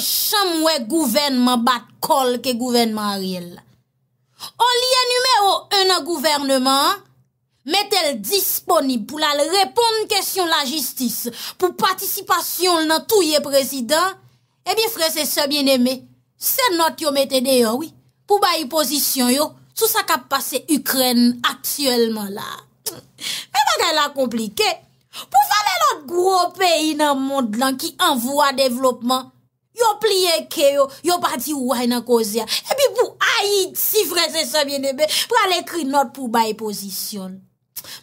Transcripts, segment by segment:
chanmwe gouvenman bat kol ke gouvenman riel. On liye numero un nan gouvernman, met el disponib pou la l repond kèsyon la jistis, pou patisipasyon nan touye prezident, e eh bin frese se bien eme, se not yo metede yo, pou bayi pozisyon yo, sou sa kap pase Ukren aktuelman la. Pe baga la komplike, pou fale lot gro peyi nan mond lan ki envwa devlopman, Yo pliye ke yo, yo pa di woy nan kozya. Epi pou ayit si freze sa menebe, mbra le kri not pou bayi pozisyon.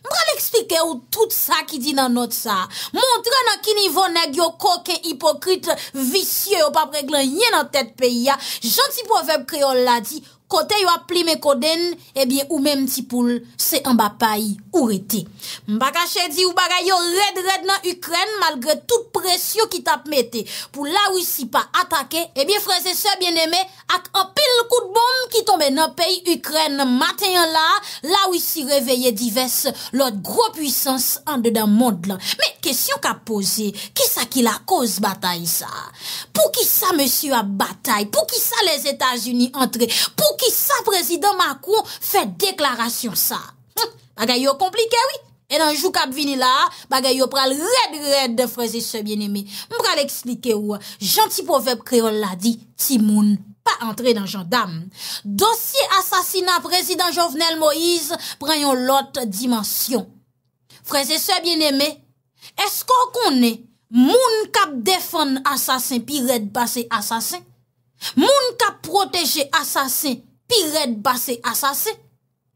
Mbra le eksplike yo tout sa ki di nan not sa. Montre nan ki nivonek yo koke, hipokrite, visye yo pa preklen yen nan tet peyi ya. Janti povep kri yo la di... kote yo ap pli me koden, ebyen ou menm ti poul, se an bapay ou rete. Mbakache di ou bagay yo red red nan Ukren, malgre tout presyo ki tap mette. Pou la wisi pa atake, ebyen franse se bieneme, ak an pil kout bom ki tombe nan pey Ukren maten la, la wisi reveye divers, lot gro puissance an de dan mod lan. Men, kesyon ka pose, kisa ki la koz batay sa? Pou ki sa monsi a batay? Pou ki sa les Etats-Unis entre? Pou ki sa prezident Macron fè deklarasyon sa. Mbaga yo komplike wè. E nan jou kap vini la, mbaga yo pral red red de freze se bien eme. Mbral eksplike wè, janti povep kreol la di, si moun pa entre dan jandam. Dosye asasina prezident Jovenel Moïse, preyon lot dimensyon. Freze se bien eme, esko konè, moun kap defon asasin pi red base asasin? Moun kap proteje asasin pi red basse asase,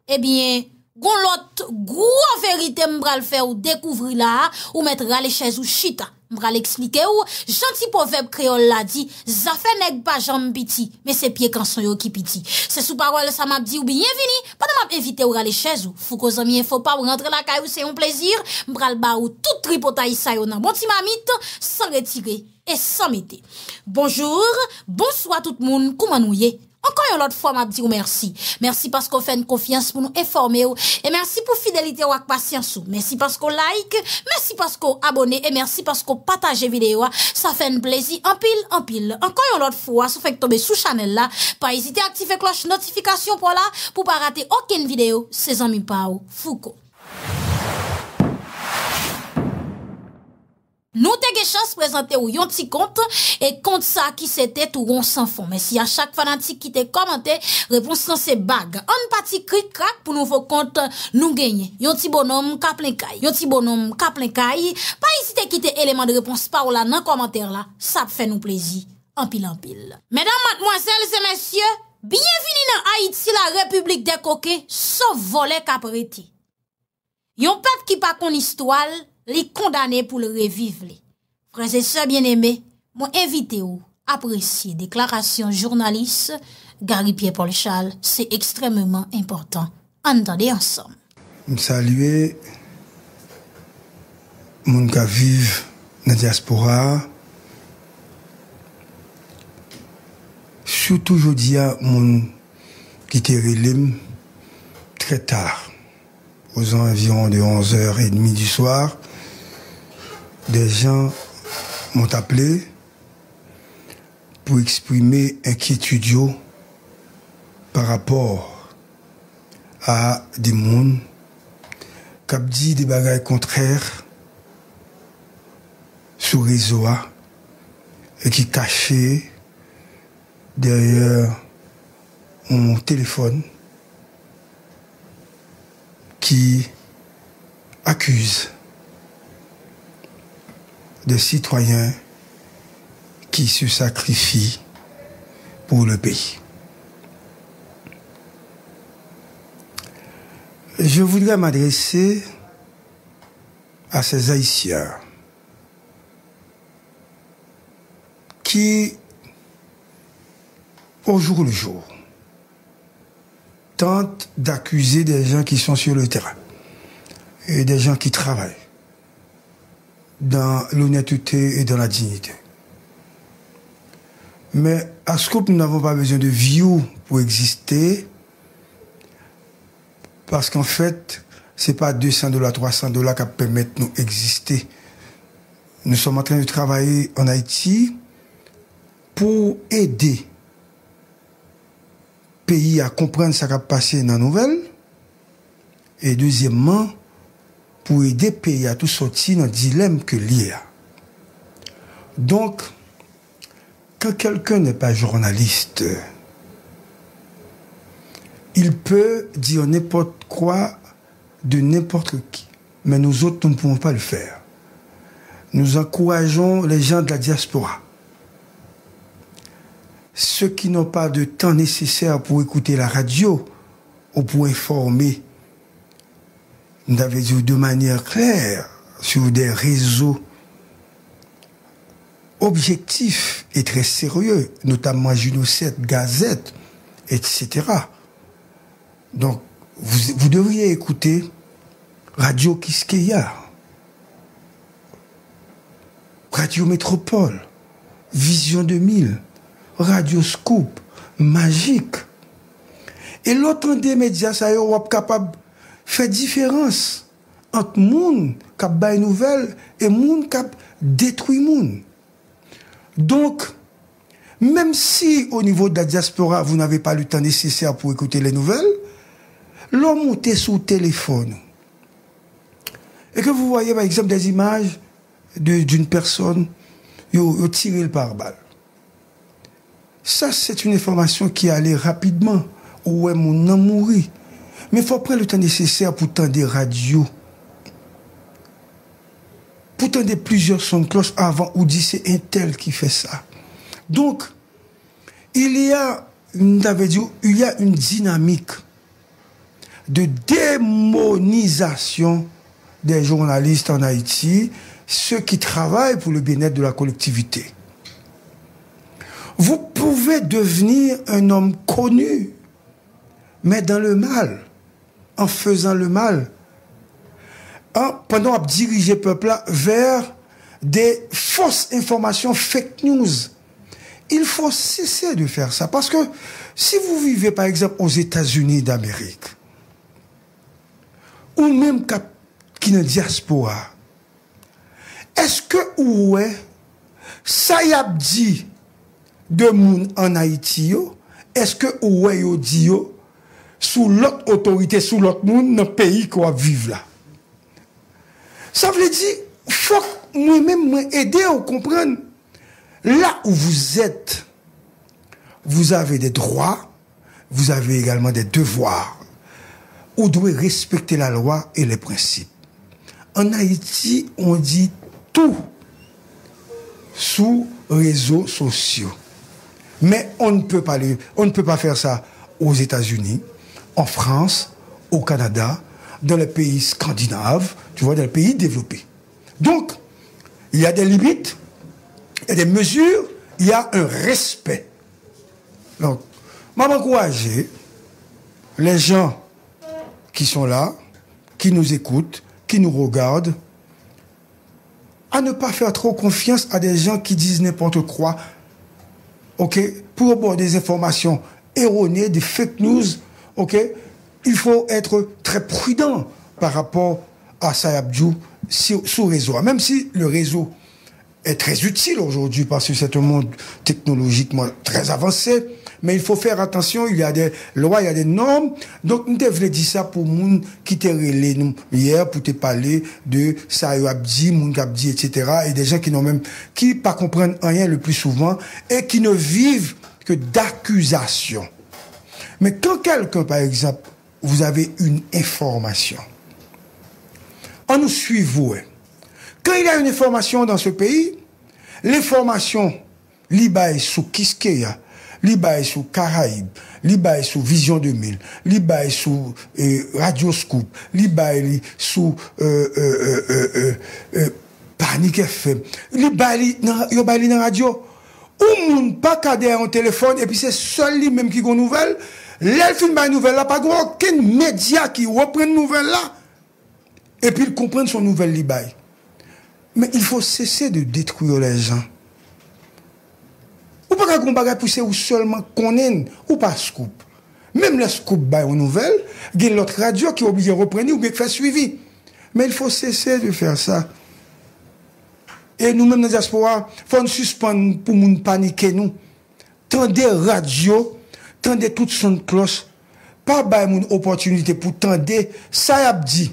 ebyen, eh goun lot, gwa verite mbra l fe ou dekouvri la, ou mette rale chez ou chita. Mbra l ekslike ou, janti poveb kreol la di, zafen ek pa jan piti, me se pie kanson yo ki piti. Se sou parol sa map di ou bienvini, padan map evite ou rale chez ou. Fou ko zamiye fò pa ou rentre la kaj ou se yon plezir, mbra l ba ou tout tripotay sa yon nan bonti mamit, san retire, e san mette. Bonjour, bonswa tout moun, kouman ou ye? Ankan yon lot fwa m ap di ou mersi. Mersi paskou fèn konfians pou nou eforme ou. E mersi pou fidelite ou ak pasyans ou. Mersi paskou like. Mersi paskou abone. E mersi paskou pataje videyo. Sa fèn plezi anpil anpil. Ankan yon lot fwa sou fèk tobe sou chanel la. Pa ezite aktife kloche notifikasyon pou la. Pou pa rate oken videyo se zanmi pa ou fuko. Nou te ge chans prezante ou yon ti kont E kont sa ki se te tou ron san fon Men si a chak fana ti kite komante Reponsan se bag An pati krik krak pou nou fok kont nou genye Yon ti bonom ka plen kaj Yon ti bonom ka plen kaj Pa isi te kite eleman de repons parola nan komante la Sa pfe nou plezi Ampil ampil Menan matmoazel se mensyo Bienvini nan Haiti la republik de koke So vole ka priti Yon pat ki pa kon istwal ...les condamnés pour le revivre. Frères et sœurs bien-aimés, mon invité à apprécier déclaration journaliste Gary Pierre Paul Charles, c'est extrêmement important. Entendez ensemble. Saluer mon qui vivent dans la diaspora. Surtout aujourd'hui, à qui était très tard, aux environs de 11h30 du soir des gens m'ont appelé pour exprimer inquiétude par rapport à des mondes qui ont dit des bagailles contraires sur les et qui cachaient derrière mon téléphone qui accuse de citoyens qui se sacrifient pour le pays. Je voudrais m'adresser à ces Haïtiens qui, au jour le jour, tentent d'accuser des gens qui sont sur le terrain et des gens qui travaillent dans l'honnêteté et dans la dignité. Mais à ce Scoop, nous n'avons pas besoin de view pour exister, parce qu'en fait, ce n'est pas 200 dollars, 300 dollars qui permettent nous exister. Nous sommes en train de travailler en Haïti pour aider pays à comprendre ce qui a passé dans la nouvelle. Et deuxièmement, pour aider à à tout sortir d'un dilemme que y a. Donc, quand quelqu'un n'est pas il peut dire n'importe quoi de n'importe qui. Mais nous autres, nous ne pouvons pas le faire. Nous encourageons les gens de la diaspora. Ceux qui n'ont pas de temps nécessaire pour écouter la radio ou pour informer vous avez dit de manière claire sur des réseaux objectifs et très sérieux, notamment Juno 7, Gazette, etc. Donc, vous, devriez écouter Radio Kiskeya, Radio Métropole, Vision 2000, Radio Scoop, Magique. Et l'autre des médias, ça y est, capable fait différence entre monde qui des nouvelle et monde qui détruit monde. Donc, même si au niveau de la diaspora, vous n'avez pas le temps nécessaire pour écouter les nouvelles, l'homme sur sous téléphone et que vous voyez par exemple des images d'une personne qui tiré le pare Ça, c'est une information qui allait rapidement où est mon homme mais il faut prendre le temps nécessaire pour tendre des radios. Pour tendre plusieurs sons de cloche avant ou dit c'est un tel qui fait ça. Donc, il y a, dit, il y a une dynamique de démonisation des journalistes en Haïti, ceux qui travaillent pour le bien-être de la collectivité. Vous pouvez devenir un homme connu, mais dans le mal en faisant le mal. en hein, pendant à diriger le peuple vers des fausses informations, fake news. Il faut cesser de faire ça. Parce que si vous vivez, par exemple, aux États-Unis d'Amérique, ou même qui la diaspora, est-ce que, ouais, ça dit de monde en Haïti, est-ce que, ouais, yo dit, sous l'autre autorité, sous l'autre monde dans le pays qu'on vit là. Ça veut dire, faut moi-même m'aider à comprendre. Là où vous êtes, vous avez des droits, vous avez également des devoirs. Vous devez respecter la loi et les principes. En Haïti, on dit tout sous réseaux sociaux. Mais on ne peut pas, on ne peut pas faire ça aux États-Unis, en France, au Canada, dans les pays scandinaves, tu vois, dans les pays développés. Donc, il y a des limites, il y a des mesures, il y a un respect. Donc, m'a encouragé les gens qui sont là, qui nous écoutent, qui nous regardent, à ne pas faire trop confiance à des gens qui disent n'importe quoi, ok, pour avoir des informations erronées, des fake news ok, il faut être très prudent par rapport à Sayabdjou sur, réseau. Même si le réseau est très utile aujourd'hui parce que c'est un monde technologiquement très avancé, mais il faut faire attention, il y a des lois, il y a des normes. Donc, nous devons dire ça pour les qui t'a relé hier pour te parler de ça, moun etc. Et des gens qui n'ont même, qui pas comprennent rien le plus souvent et qui ne vivent que d'accusations. Mais quand quelqu'un, par exemple, vous avez une information, on nous suit vous. Hein. Quand il y a une information dans ce pays, l'information, l'IBA est sous Kiskeya, l'IBA est sous Caraïbes, l'IBA sous Vision 2000, l'IBA est sous eh, Radio Scoop, l'IBA sous euh, euh, euh, Panique FM, l'IBA est Radio. Ou moun pa kade en telefon, epi se sol li menm ki kon nouvel, lèl fin bay nouvel la, pa goun anken medya ki wopren nouvel la, epi l kompren son nouvel li bay. Men il fò sese de detkouyo le zan. Ou pa kagoun bagay puse ou solman konen, ou pa scoop. Menm le scoop bay ou nouvel, gen lot radio ki wopren li ou gen fè suivi. Men il fò sese de fè sa. E nou mèm nan jaspo wa, fòn süs pan pou moun panike nou. Tande radio, tande tout son klos, pa bay moun opotunite pou tande sayap di.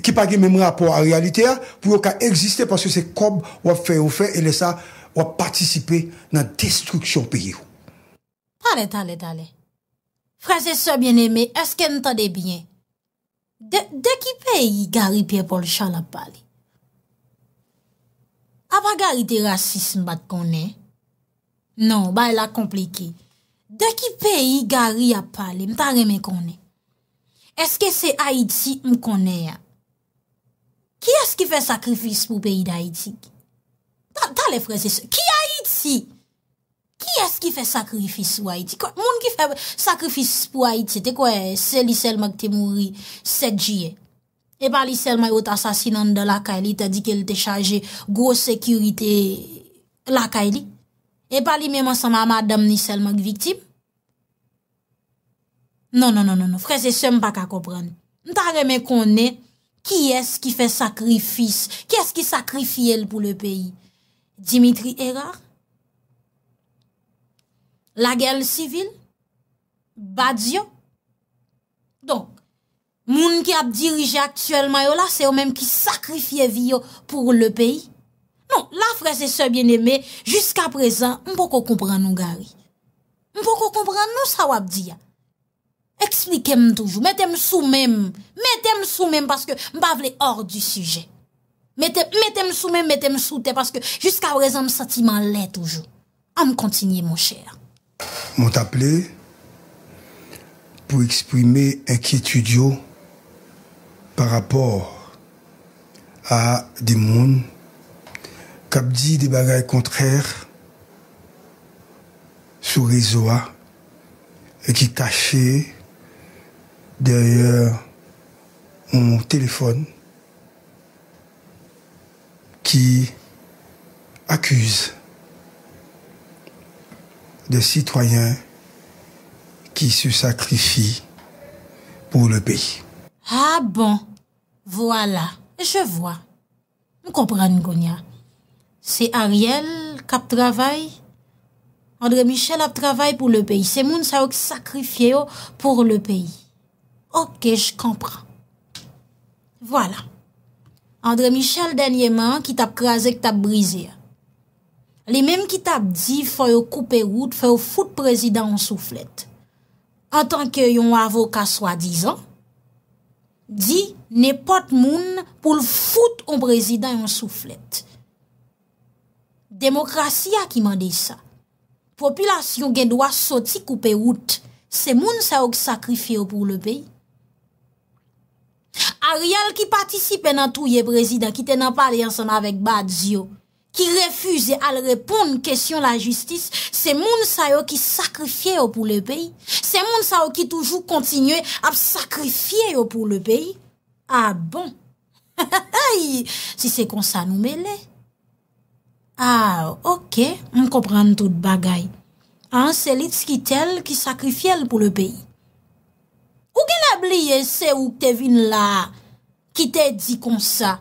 Ki pa gen mèm rapor a realite a, pou yo ka egziste paske se kob wap fè ou fè e lè sa wap patisipe nan destruksyon piye ou. Pane tale tale, fransè so bien eme, eske n tade bien. Dè ki pe yi gari piye pou l chan la pali. A pa gari te rasis mbate konen? Non, ba e la komplike. De ki peyi gari a pale, mta reme konen? Eske se Haiti mkonen ya? Ki eski fe sakrifis pou peyi de Haiti? Ta le freze se. Ki Haiti? Ki eski fe sakrifis pou Haiti? Moun ki fe sakrifis pou Haiti te kwa seli sel magte mouri set jyey. E pa li selman yot asasinan de lakay li, ta di ke l te chaje gwo sekurite lakay li? E pa li mèman sa mamad dam ni selman gviktib? Non, non, non, non, non. frese se m pa ka kopran. M ta reme konen, ki es ki fe sakrifis, ki es ki sakrifi el pou le peyi? Dimitri Erard? La gel sivil? Badiou? Moun ki ap dirije aktuel mayola, se yo menm ki sakrifye vi yo pou le peyi. Non, la freze se bieneme, jiska prezan, mpoko kompran nou gari. Mpoko kompran nou sa wap diya. Eksplikem toujou, metem sou menm, metem sou menm, paske mpavle or du suje. Metem sou menm, metem sou te, paske jiska wrezen msati man lè toujou. Am kontinye moun chè. Moun taple, pou eksprime ekietudyo par rapport à des mondes qui dit des bagailles contraires sur réseau et qui cachaient derrière mon téléphone qui accuse des citoyens qui se sacrifient pour le pays. Ah bon Voila, e je voa. M kompran gonya. Se Ariel kap travay, Andre Michel ap travay pou le peyi. Se moun sa wak sakrifye yo pou le peyi. Ok, j kompran. Voila. Andre Michel denye man ki tap krasen ki tap brise. Li menm ki tap di fay ou koupe route fay ou foute prezident souflet. Atan ke yon avoka swa dizan, di Ne pot moun pou l'fout ou mbrezidant yon souflet. Demokrasya ki mande yisa. Popilasyon gen dwa soti koupe wout. Se moun sa yo ki sakrifye yo pou le pey. Ariel ki patisipe nan touye mbrezidant ki tenan pale yon son avek badzio. Ki refuze al repon kesyon la justis. Se moun sa yo ki sakrifye yo pou le pey. Se moun sa yo ki toujou kontinye ap sakrifye yo pou le pey. A ah, bon, si se kon sa nou mele. A, ah, okey, an kopran tout bagay. An se lit skitel ki sakrifyel pou le peyi. Ou gen abliye se ou te vin la, ki te di kon sa,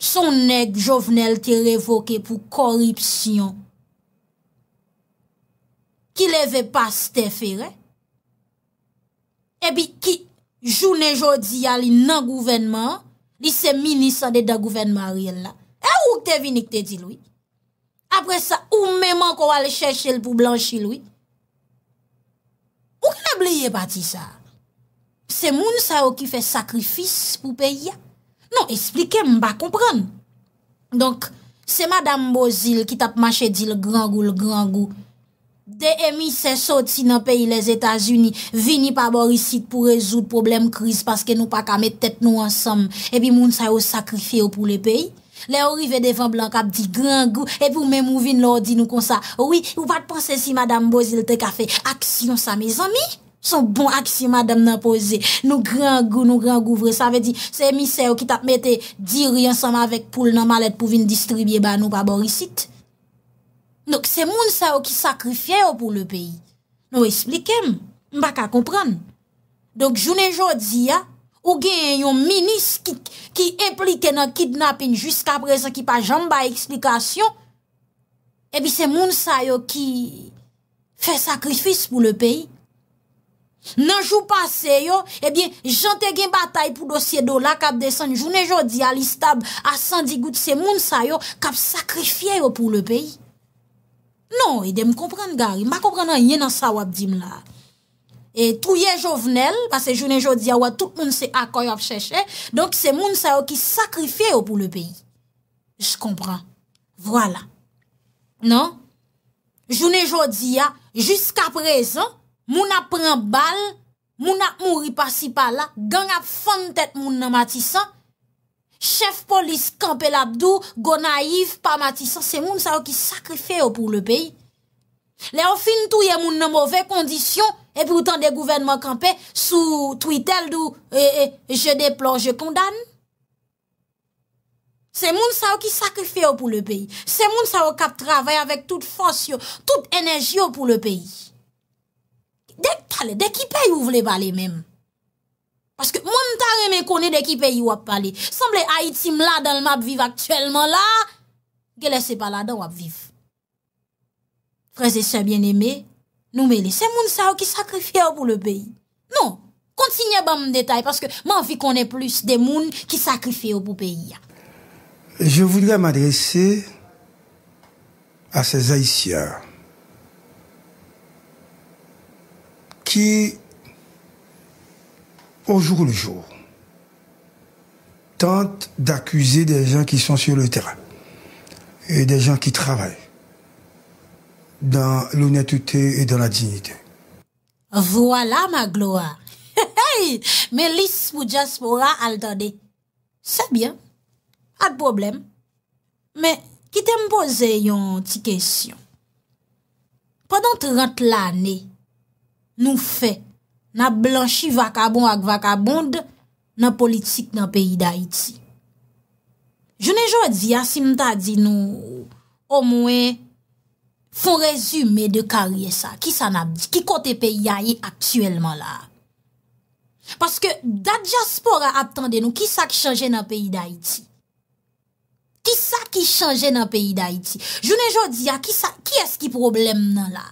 son ek jovenel te revoke pou koripsyon. Ki leve pas te fere. E bi ki, Jounen jodi ya li nan gouvenman, li se minisan de da gouvenman riyen la. E ou k te vinik te di lwi? Apre sa, ou mèman kwa wale chèche l pou blanchi lwi? Ou ki nabliye pati sa? Se moun sa ou ki fè sakrifis pou pey ya? Non, esplike mba, kompran. Donk, se madame Bozil ki tap mache di l gran gou l gran gou, De emise sot si nan peyi les Etats-Unis, vini pa borisite pou rezout problem kriz paske nou pa kamet tet nou ansam, epi moun sa yo sakrifye yo pou le peyi. Le orive defan blan kap di grangou, epi ou men mou vin lor di nou konsa, oui, ou pat pense si madame Bozil te kafe, aksyon sa me zami, son bon aksyon madame nan pose, nou grangou, nou grangouvre, sa ve di se emise yo ki tap mette diri ansam avek poul nan malet pou vin distribye ba nou pa borisite. Donk se moun sa yo ki sakrifye yo pou le peyi, nou esplikem, mbaka kompran. Donk jounen jodi ya, ou gen yon minis ki implike nan kidnapping jusqu apre sa ki pa jambay eksplikasyon, ebi se moun sa yo ki fe sakrifis pou le peyi. Nan jou pase yo, ebi jante gen batay pou dosye do la kap desan, jounen jodi ya listab a sandi gout se moun sa yo kap sakrifye yo pou le peyi. Non, il me comprendre, Gary. Je comprends rien dans ça, wap dim là. Et tout est jovenel, parce que journée jodi, tout le monde s'est accueil à chercher. Donc, c'est moun ça qui sacrifie pour le pays. Je comprends. Voilà. Non? Journée jodi, jusqu'à présent, moun a pris balle, moun a mouri par ci par là, gang a fond tête moun nan matissan, Chef polis, kampe labdou, go naif, pa matisan, se moun sa ou ki sakrifè ou pou le peyi. Le ou fin tou yè moun nan mouve kondisyon, epi ou tan de gouvenman kampe, sou tweetel dou, je de plon, je kondan. Se moun sa ou ki sakrifè ou pou le peyi. Se moun sa ou kap travè avèk tout fonsyon, tout enerji ou pou le peyi. Dèk pale, dèk ki peyi ou vle bale mèm. Parce que moi, je ne pas de qui pays ou parler. Semble Haïti là dans le map vivre actuellement là. ne c'est pas là dans vivre. Frères et sœurs bien-aimés, nous mêlons. C'est moun ça qui sacrifie pour le pays. Non. Continuez à me détail parce que moi, envie qu'on ait plus de moun qui sacrifient pour le pays. Je voudrais m'adresser à ces Haïtiens qui au jour le jour, tente d'accuser des gens qui sont sur le terrain et des gens qui travaillent dans l'honnêteté et dans la dignité. Voilà ma gloire. Hey, mais l'is pour diaspora altande. C'est bien. Pas de problème. Mais qui t'aime poser une petite question. Pendant 30 l'année, nous fait nan blanchi vakabon ak vakabond nan politik nan peyi da iti. Jounen jodi ya, si mta di nou o mwen fon rezume de kariye sa, ki sa nan ap di, ki kote peyi ya yi aktuelman la. Paske da diaspora ap tande nou, ki sa ki chanje nan peyi da iti? Ki sa ki chanje nan peyi da iti? Jounen jodi ya, ki sa, ki eski problem nan la?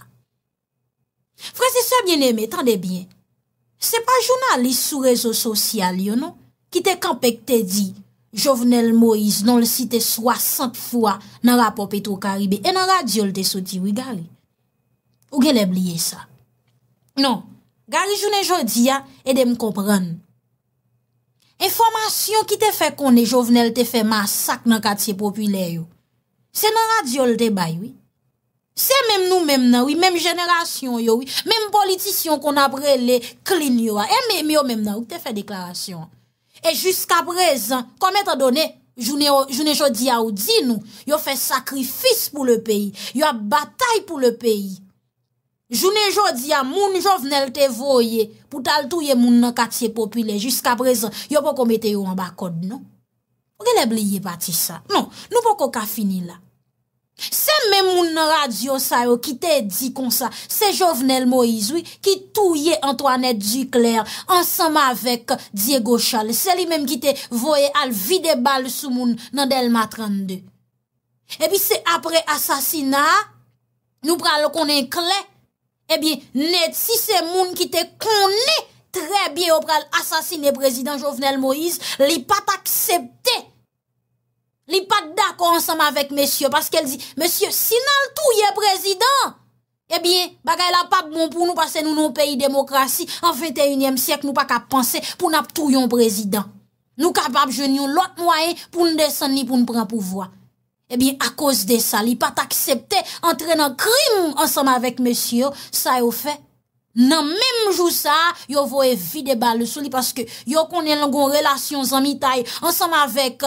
Fransese bien eme, tande bien. Se pa jounalist sou rezo sosyal yo nou, ki te kampek te di, Jovenel Moïse non, nan le site soasant fwa nan rapop eto Karibè, e nan radyol te soti wigali. Ou gen le bliye sa? Non, gari jounen jodi ya, e de m kompran. Enfomasyon ki te fe konen jovenel te fe masak nan katiye popüler yo, se nan radyol te bay wik. Se mèm nou mèm nan wè, mèm jenèrasyon yo wè, mèm politisyon kon apre lè, klini yo wè. E mèm yo mèm nan wè, te fè deklarasyon. E jysk aprezen, kon mè tan donè, jounè jodi ya ou di nou, yo fè sakrifis pou le peyi, yo batay pou le peyi. Jounè jodi ya, moun jò vnen lè te voye, pou tal touye moun nan katiye popile, jysk aprezen, yo pou komete yo an bakod nou. Ou gen lè bliye bati sa? Non, nou pou kon ka fini la. Se mè moun nan radio sa yo ki te di kon sa Se Jovenel Moïse ki touye Antoinette Ducler Ansama vek Diego Chal Se li mèm ki te voye al vide bal sou moun nan Delma 32 E pi se apre asasina Nou pral konen kle E bi net si se moun ki te konen Tre bi yo pral asasine prezident Jovenel Moïse Li pat aksepte li pat d'akon ansem avèk mesye, paske el zi, mesye, sinan l tou ye prezidant, e eh bie, bagay la pat bon pou nou pase nou nou peyi demokrasi, an 21e syek nou pat kap panse pou nou ap tou yon prezidant. Nou kap ap jenyon lot mwayen pou nou desan ni pou nou pran pouvoi. E eh bie, a kos de sa, li pat aksepte entren an krim ansem avèk mesye, sa yo fè. nan menm jou sa yo voye vide bal sou li paske yo konen langon relasyon zanmi tae ansanm avek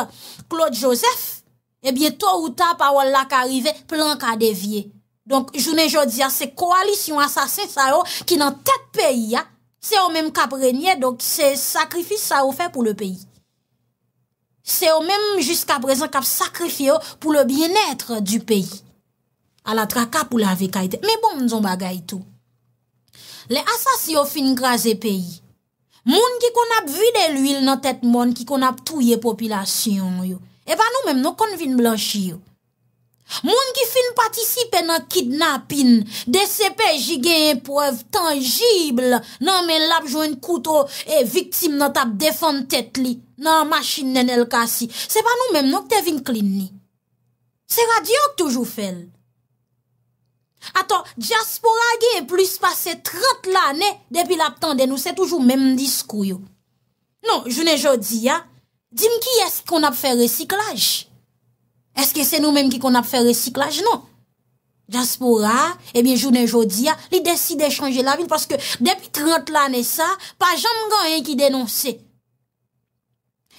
Claude Joseph ebyen to ou ta pa wala ka arrive plan ka devye donk jounen jou diya se koalisyon asasen sa yo ki nan tet peyi ya se yo menm kap renyen donk se sakrifis sa yo fe pou le peyi se yo menm jiska prezen kap sakrifi yo pou le bien etre du peyi ala tra ka pou la vekaiten me bon zon bagay tou Le asas yo fin graze peyi. Moun ki kon ap vide l'huil nan tet moun ki kon ap touye popilasyon yo. E pa nou menm nou kon vin blanchi yo. Moun ki fin patisipe nan kidnapin, de sepe jige imprev tangible, nan men lap jwen kouto e viktim nan tap defan tet li, nan masjin nen el kasi. Se pa nou menm nou kon te vin klin ni. Se radio k toujou fel. Aton, Djaspora gen plis pase 30 la ane, depi lap tan denou, se toujou menm diskou yo. Non, jounen jodi ya, dim ki esk kon ap fè recyklaj? Eske se nou menm ki kon ap fè recyklaj? Non. Djaspora, e eh bin jounen jodi ya, li deside chanje la vil, paske depi 30 la ane sa, pa janm gen yon ki denonsè.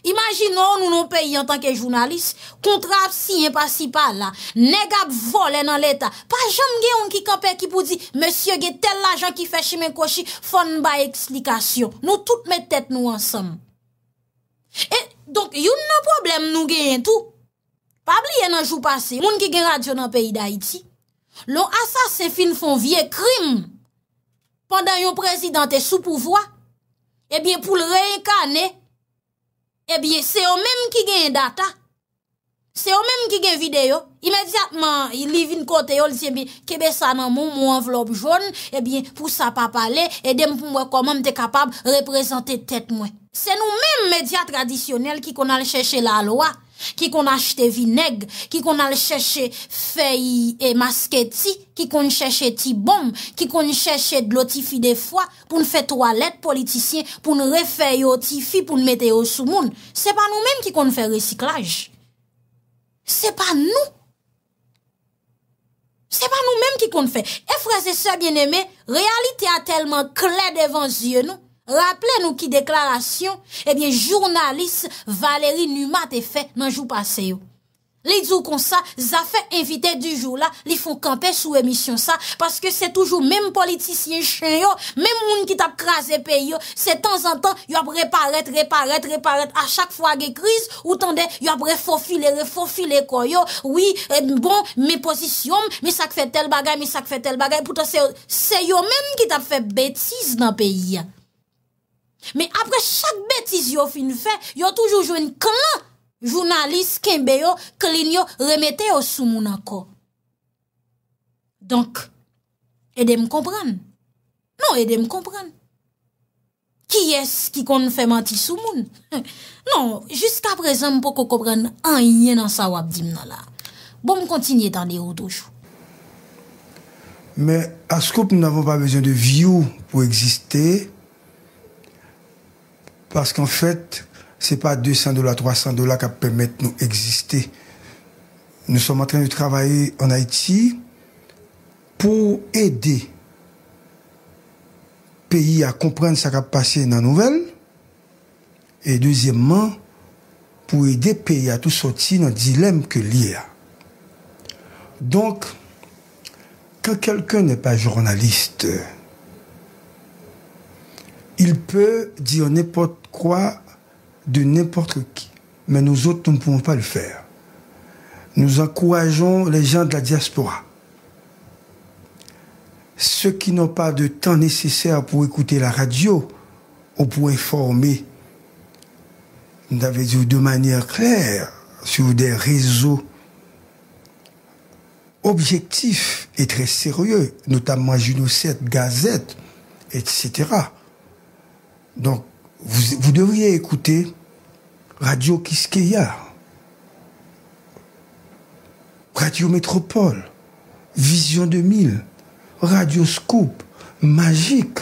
Imagin nou nou nou peyi an tanke jounalist, kontrapsi yon pasipal la, negap volen an leta. Pa jom gen yon ki kampe ki pou di, monsye gen tel la jan ki fè shimen koshi, fon ba ekslikasyon. Nou tout met tèt nou ansam. E, donk, yon nou problem nou gen yon tou. Pabli yon anjou pase, moun ki gen radyon an peyi da iti, loun asas se fin fon vie krim, pandan yon prezidentè sou pouvoi, e eh biye pou l reinkane, Ebyen, eh se yo menm ki gen data, se yo menm ki gen videyo, imediatman li vin kote yo li diye bi, kebe sa nan moun moun envelop joun, ebyen eh pou sa pa pale, e dem pou mwen kon moun te kapab reprezenter tet mwen. Se nou menm media tradisyonel ki kon al chèche la loa. qui qu'on acheté vinaigre, qui qu'on a chercher feuilles et masquetti, qui qu'on chercher ti bombe, qui qu'on chercher de l'otifi des fois pour nous faire toilette politicien, pour nous refaire otifi pour nous mettre au sous monde. C'est pas nous-mêmes qui qu'on fait recyclage. C'est pas nous. C'est pas nous-mêmes qui qu'on fait. Et frères et sœurs bien-aimés, réalité a tellement clair devant yeux nous. Rappele nou ki deklarasyon, ebyen eh jounalist Valérie Numat e fe nan jou paseyo. Li djou kon sa, zafen evite du joun la, li fon kampe sou emisyon sa, paske se toujou menm politisyen chen yo, menm moun ki tap kras e peyo, se tan zan tan, yo ap reparet, reparet, reparet, a chak fwa ge kriz, ou tan de, yo ap refofile, refofile koyo, oui, eh, bon, me posisyon, mi sak fe tel bagay, mi sak fe tel bagay, pouta se yo menm ki tap fe betiz nan peyi ya. Mè apre chak bètis yo fin fè, yo toujou jwen klan. Jounalist, kembe yo, klin yo, remete yo sou moun akon. Donk, edè m kompran. Non, edè m kompran. Ki es ki kon fè manti sou moun? Non, jiska prezen m pou koko pran an yè nan sa wap di m nan la. Bon m kontinye tan de ou toujou. Mè, as koup nou n'avou pa bezyen de viou pou eksiste... Parce qu'en fait, c'est pas 200 dollars, 300 dollars qui permettent de nous exister. Nous sommes en train de travailler en Haïti pour aider pays à comprendre ce qui a passé dans la nouvelle. Et deuxièmement, pour aider pays à tout sortir dans le dilemme que l'IA. Donc, quand quelqu'un n'est pas journaliste, il peut dire n'importe quoi de n'importe qui. Mais nous autres, nous ne pouvons pas le faire. Nous encourageons les gens de la diaspora, ceux qui n'ont pas de temps nécessaire pour écouter la radio ou pour informer, nous avons dit de manière claire, sur des réseaux objectifs et très sérieux, notamment Juno 7, Gazette, etc. Donc, Vous devriez écouter Radio Kiskeya, Radio Metropole, Vision 2000, Radio Scoop, Magik.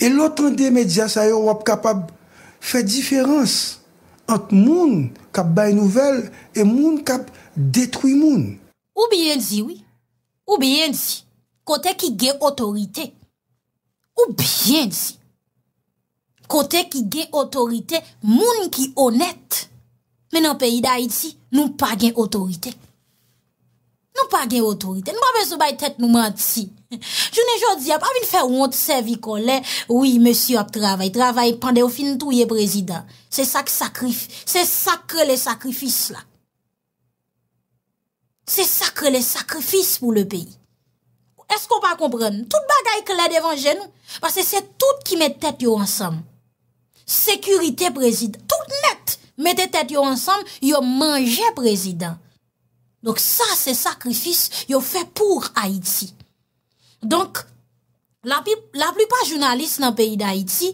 Et l'autant des médias ailleurs ou ap kapab fè différence entre moun kap bay nouvel et moun kap détruit moun. Ou bien si oui, ou bien si, kote ki gen otorite, ou bien si. Kote ki gen otorite, moun ki onet. Men an peyi da iti, nou pa gen otorite. Nou pa gen otorite. Nou pa be sou bay tet nou manti. Jounen jodi ap avin fe ou moun tsevi kon le, oui, monsi ap travay, travay pande ou fin tou ye prezident. Se sak sakrif, se sakre le sakrifis la. Se sakre le sakrifis pou le peyi. Eskou pa kompran? Tout bagay ke la devan jenou, pase se tout ki met tet yo ansamou. Sekurite prezident. Tout net mette tet yo ansan yo manje prezident. Dok sa se sakrifis yo fe pou Haïti. Donk la plupas jounalist nan peyi da Haïti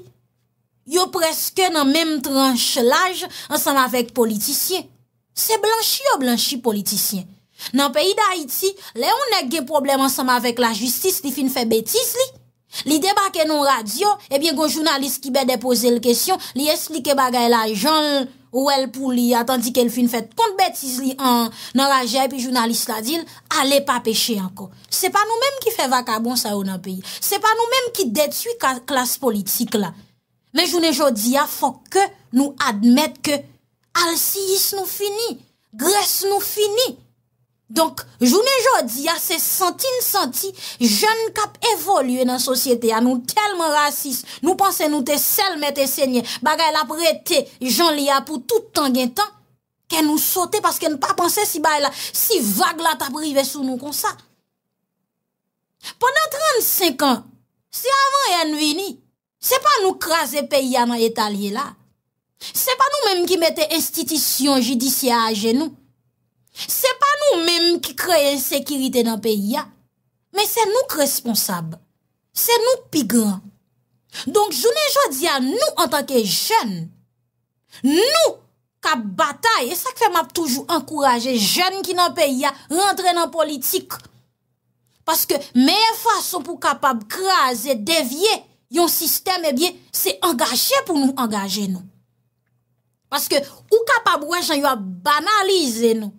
yo preske nan menm tranche laj ansan avek politisyen. Se blanchi yo blanchi politisyen. Nan peyi da Haïti leon ne gen problem ansan avek la jistis li fin fe betis li. Li debake nou radyo, ebyen goun jounalist ki be depose l kesyon, li eslike bagay la joun ou el pou li atanti kel fin fet kont betis li nan rajei pi jounalist la din, ale pa peche anko. Se pa nou menm ki fe vakabon sa ou nan peye, se pa nou menm ki detui klas politik la. Men jounen jodi a fok ke nou admet ke al si yis nou fini, gres nou fini. Donk, jounen jodi, yase sentil senti, joun kap evolye nan sosyete. An nou telman rasis, nou panse nou te selme te senye. Bagay la prete, joun li apou toutan gen tan, ken nou sote paske nou pa panse si bagay la, si vag la ta prive sou nou kon sa. Ponan 35 an, si avan yane vini, se pa nou kras e pey ya nan etalye la. Se pa nou menm ki mette institisyon judisyaje nou. Se pa nou menm ki kreye sekirite nan peyi ya, men se nou kresponsab, se nou pigran. Donk jounen jwa diyan nou an tanke jen, nou ka batay, e sa kfe map toujou ankoraje jen ki nan peyi ya rentre nan politik, paske men fason pou kapab kreye aze devye yon sistem, se engaje pou nou engaje nou. Paske ou kapab wajan yon banalize nou,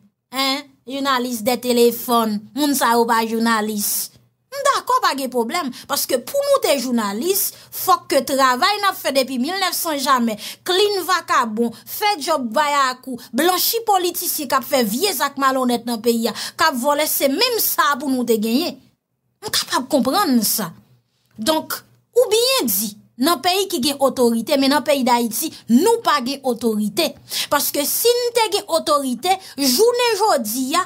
jounalist de telefon, moun sa ou pa jounalist. Mdakop agye problem, paske pou nou te jounalist, fok ke travay nap fe depi 1900 jamè, klin vakabon, fe job bayakou, blanchi politisi kap fe viez ak malonet nan peyi ya, kap volese mèm sa pou nou te genye. Mkap ap kompran sa. Donk, ou biye di? nan peyi ki ge otorite, men nan peyi da iti, nou pa ge otorite. Paske sin te ge otorite, jounen jodi ya,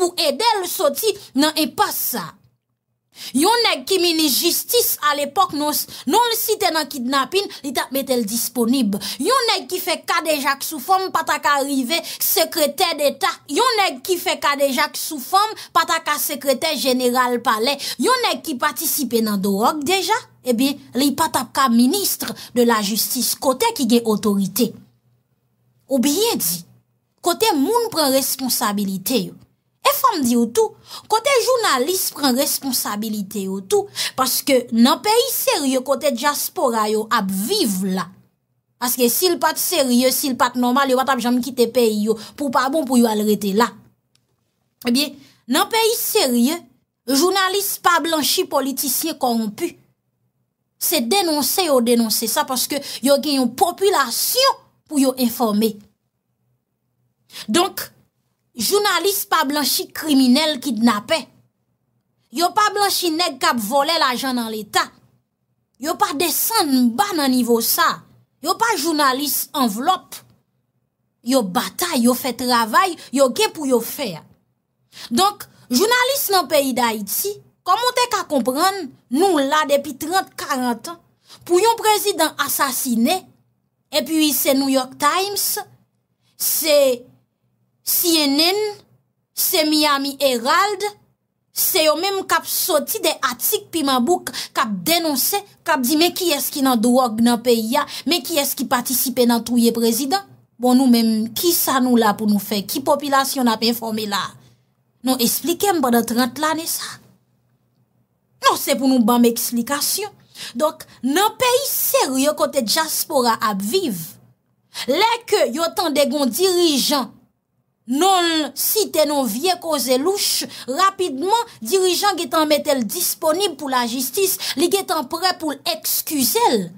pou ede l soti nan e pa sa. Yon neg ki mini justice al epok nons, non l site nan kidnapping, li tap met el disponib. Yon neg ki fe kade jak sou form, pata ka rive sekrete d'eta. Yon neg ki fe kade jak sou form, pata ka sekrete general pale. Yon neg ki patisipe nan dorok deja, ebi li pata ka ministre de la justice, kote ki gen otorite. Ou biye di, kote moun pren responsabilite yo. fondi ou tou, kote jounalist pren responsabilite ou tou, paske nan peyi serye, kote diaspora yo ap vive la. Paske sil pat serye, sil pat normal, yo bat ap jam kite peyi yo pou pa bon pou yo alrete la. Ebyen, nan peyi serye, jounalist pa blanchi politisye koron pu. Se denonse yo denonse sa paske yo gen yon population pou yo informe. Donk, Jounalist pa blanchi kriminel kidnapè. Yo pa blanchi neg kap vole la jan nan l'Etat. Yo pa desan mba nan nivou sa. Yo pa jounalist envelop. Yo batay, yo fè travay, yo gen pou yo fè. Donk, jounalist nan peyi d'Haïti, komon te ka kompran nou la depi 30-40 an, pou yon prezident asasine, epi yi se New York Times, se... CNN, Semi Ami Herald, se yo menm kap soti de atik pi mabouk, kap denonse, kap di men ki eski nan drog nan peyi ya, men ki eski patisipe nan touye prezident. Bon nou menm, ki sa nou la pou nou fe, ki popilasyon ap informe la? Non esplikem ba de 30 lane sa? Non se pou nou ban m eksplikasyon. Dok, nan peyi seryo kote Jaspora ap viv, le ke yo tan de gon dirijan Non si tenon vie koze louch, rapidman dirijan getan metel disponib pou la jistis, li getan pre pou l'ekskuzel.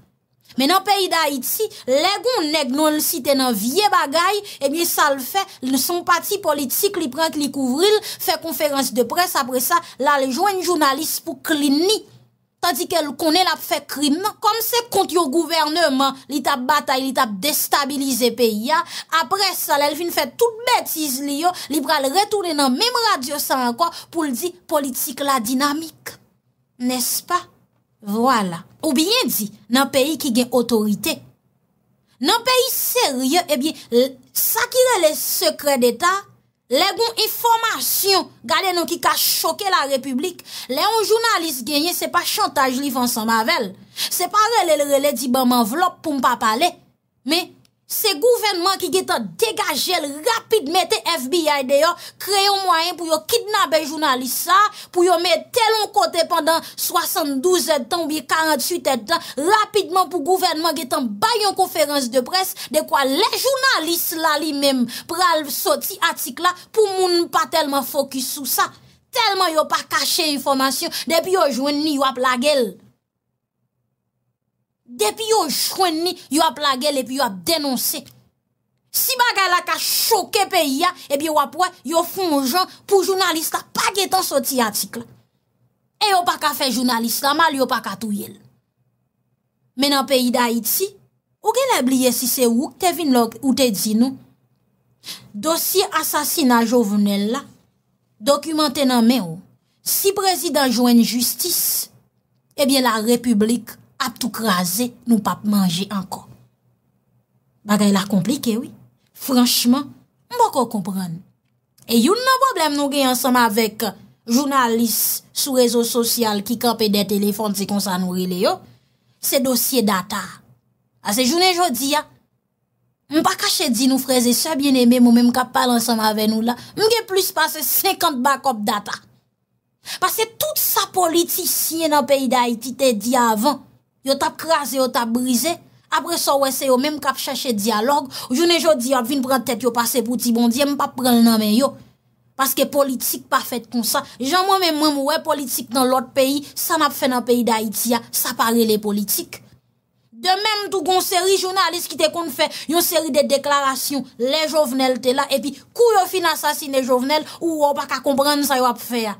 Men an peyi da iti, legon neg non si tenon vie bagay, ebye sal fe, son pati politik li prent li kouvril, fe konferans de pres apres sa, la le jwen jounalist pou klinik. Tadi ke konel ap fe krim, kom se kont yo gouvernement li tap batay, li tap destabilize pe ya. Apre sa, lel fin fet tout betiz li yo, li pral retoune nan mem radio san anko pou li di politik la dinamik. Nes pa? Vwala. Ou bien di, nan peyi ki gen otorite. Nan peyi serye, ebyen, sa ki re le sekre de ta? Le goun informasyon gale nou ki ka choke la republik. Le yon jounalist genye se pa chantage li vansan mavel. Se pa rele rele li di ban man vlop pou mpa pale. Me. Se gouvenman ki getan degajel rapid mette FBI deyo, kreyon mwayen pou yo kidnaben jounalist sa, pou yo mette telon kote pendant 72 etan ou 48 etan, rapidman pou gouvenman getan bayon konferans de pres, dekwa le jounalist la li mem, pral soti atik la pou moun pa telman fokus sou sa, telman yo pa kache informasyon, debi yo jwen ni wap la gel. epi yo chwen ni, yo ap lagele epi yo ap denonse. Si bagay la ka choke pe ya, epi yo ap wap wap yo fonjon pou jounalista pa getan soti atik la. E yo pa ka fe jounalista, mal yo pa ka touyel. Men an peyi da iti, ou gen la bliye si se wouk te vin lòk ou te di nou. Dosye asasina jovenel la, dokumante nan men ou, si prezident jwen justice, epi la republik ap tou krasè, nou pap manje anko. Bagay la komplike, oui. Franchman, mbo ko kompran. E yon nan voblem nou gen ansanm avek jounalis sou rezo sosyal ki kapè de telefon ti konsan nou rile yo, se dosye data. Ase jounen jodi, ya, mbo pa kache di nou freze sa bien eme, mbo mbe mkapal ansanm ave nou la, mbe gen plus pase 50 bakop data. Pase tout sa politi siye nan peyi da Haiti ti te di avan, Yo tap kraze, yo tap brize. Apre sa wè se yo mèm kap chache diyalog. Yo ne jo di ap vin pran tèt yo pase pou ti bondi. M pa pren nan mè yo. Paske politik pa fèt kon sa. Jan mè mè mèm wè politik nan lot peyi. Sa nap fè nan peyi d'Haïti ya. Sa pare lè politik. De mèm tou gon seri jounalist ki te kon fè. Yon seri de deklarasyon. Le jovnel te la. E pi kou yo fin asasine jovnel. Ou wè wè pa ka komprèn sa yo ap fè ya.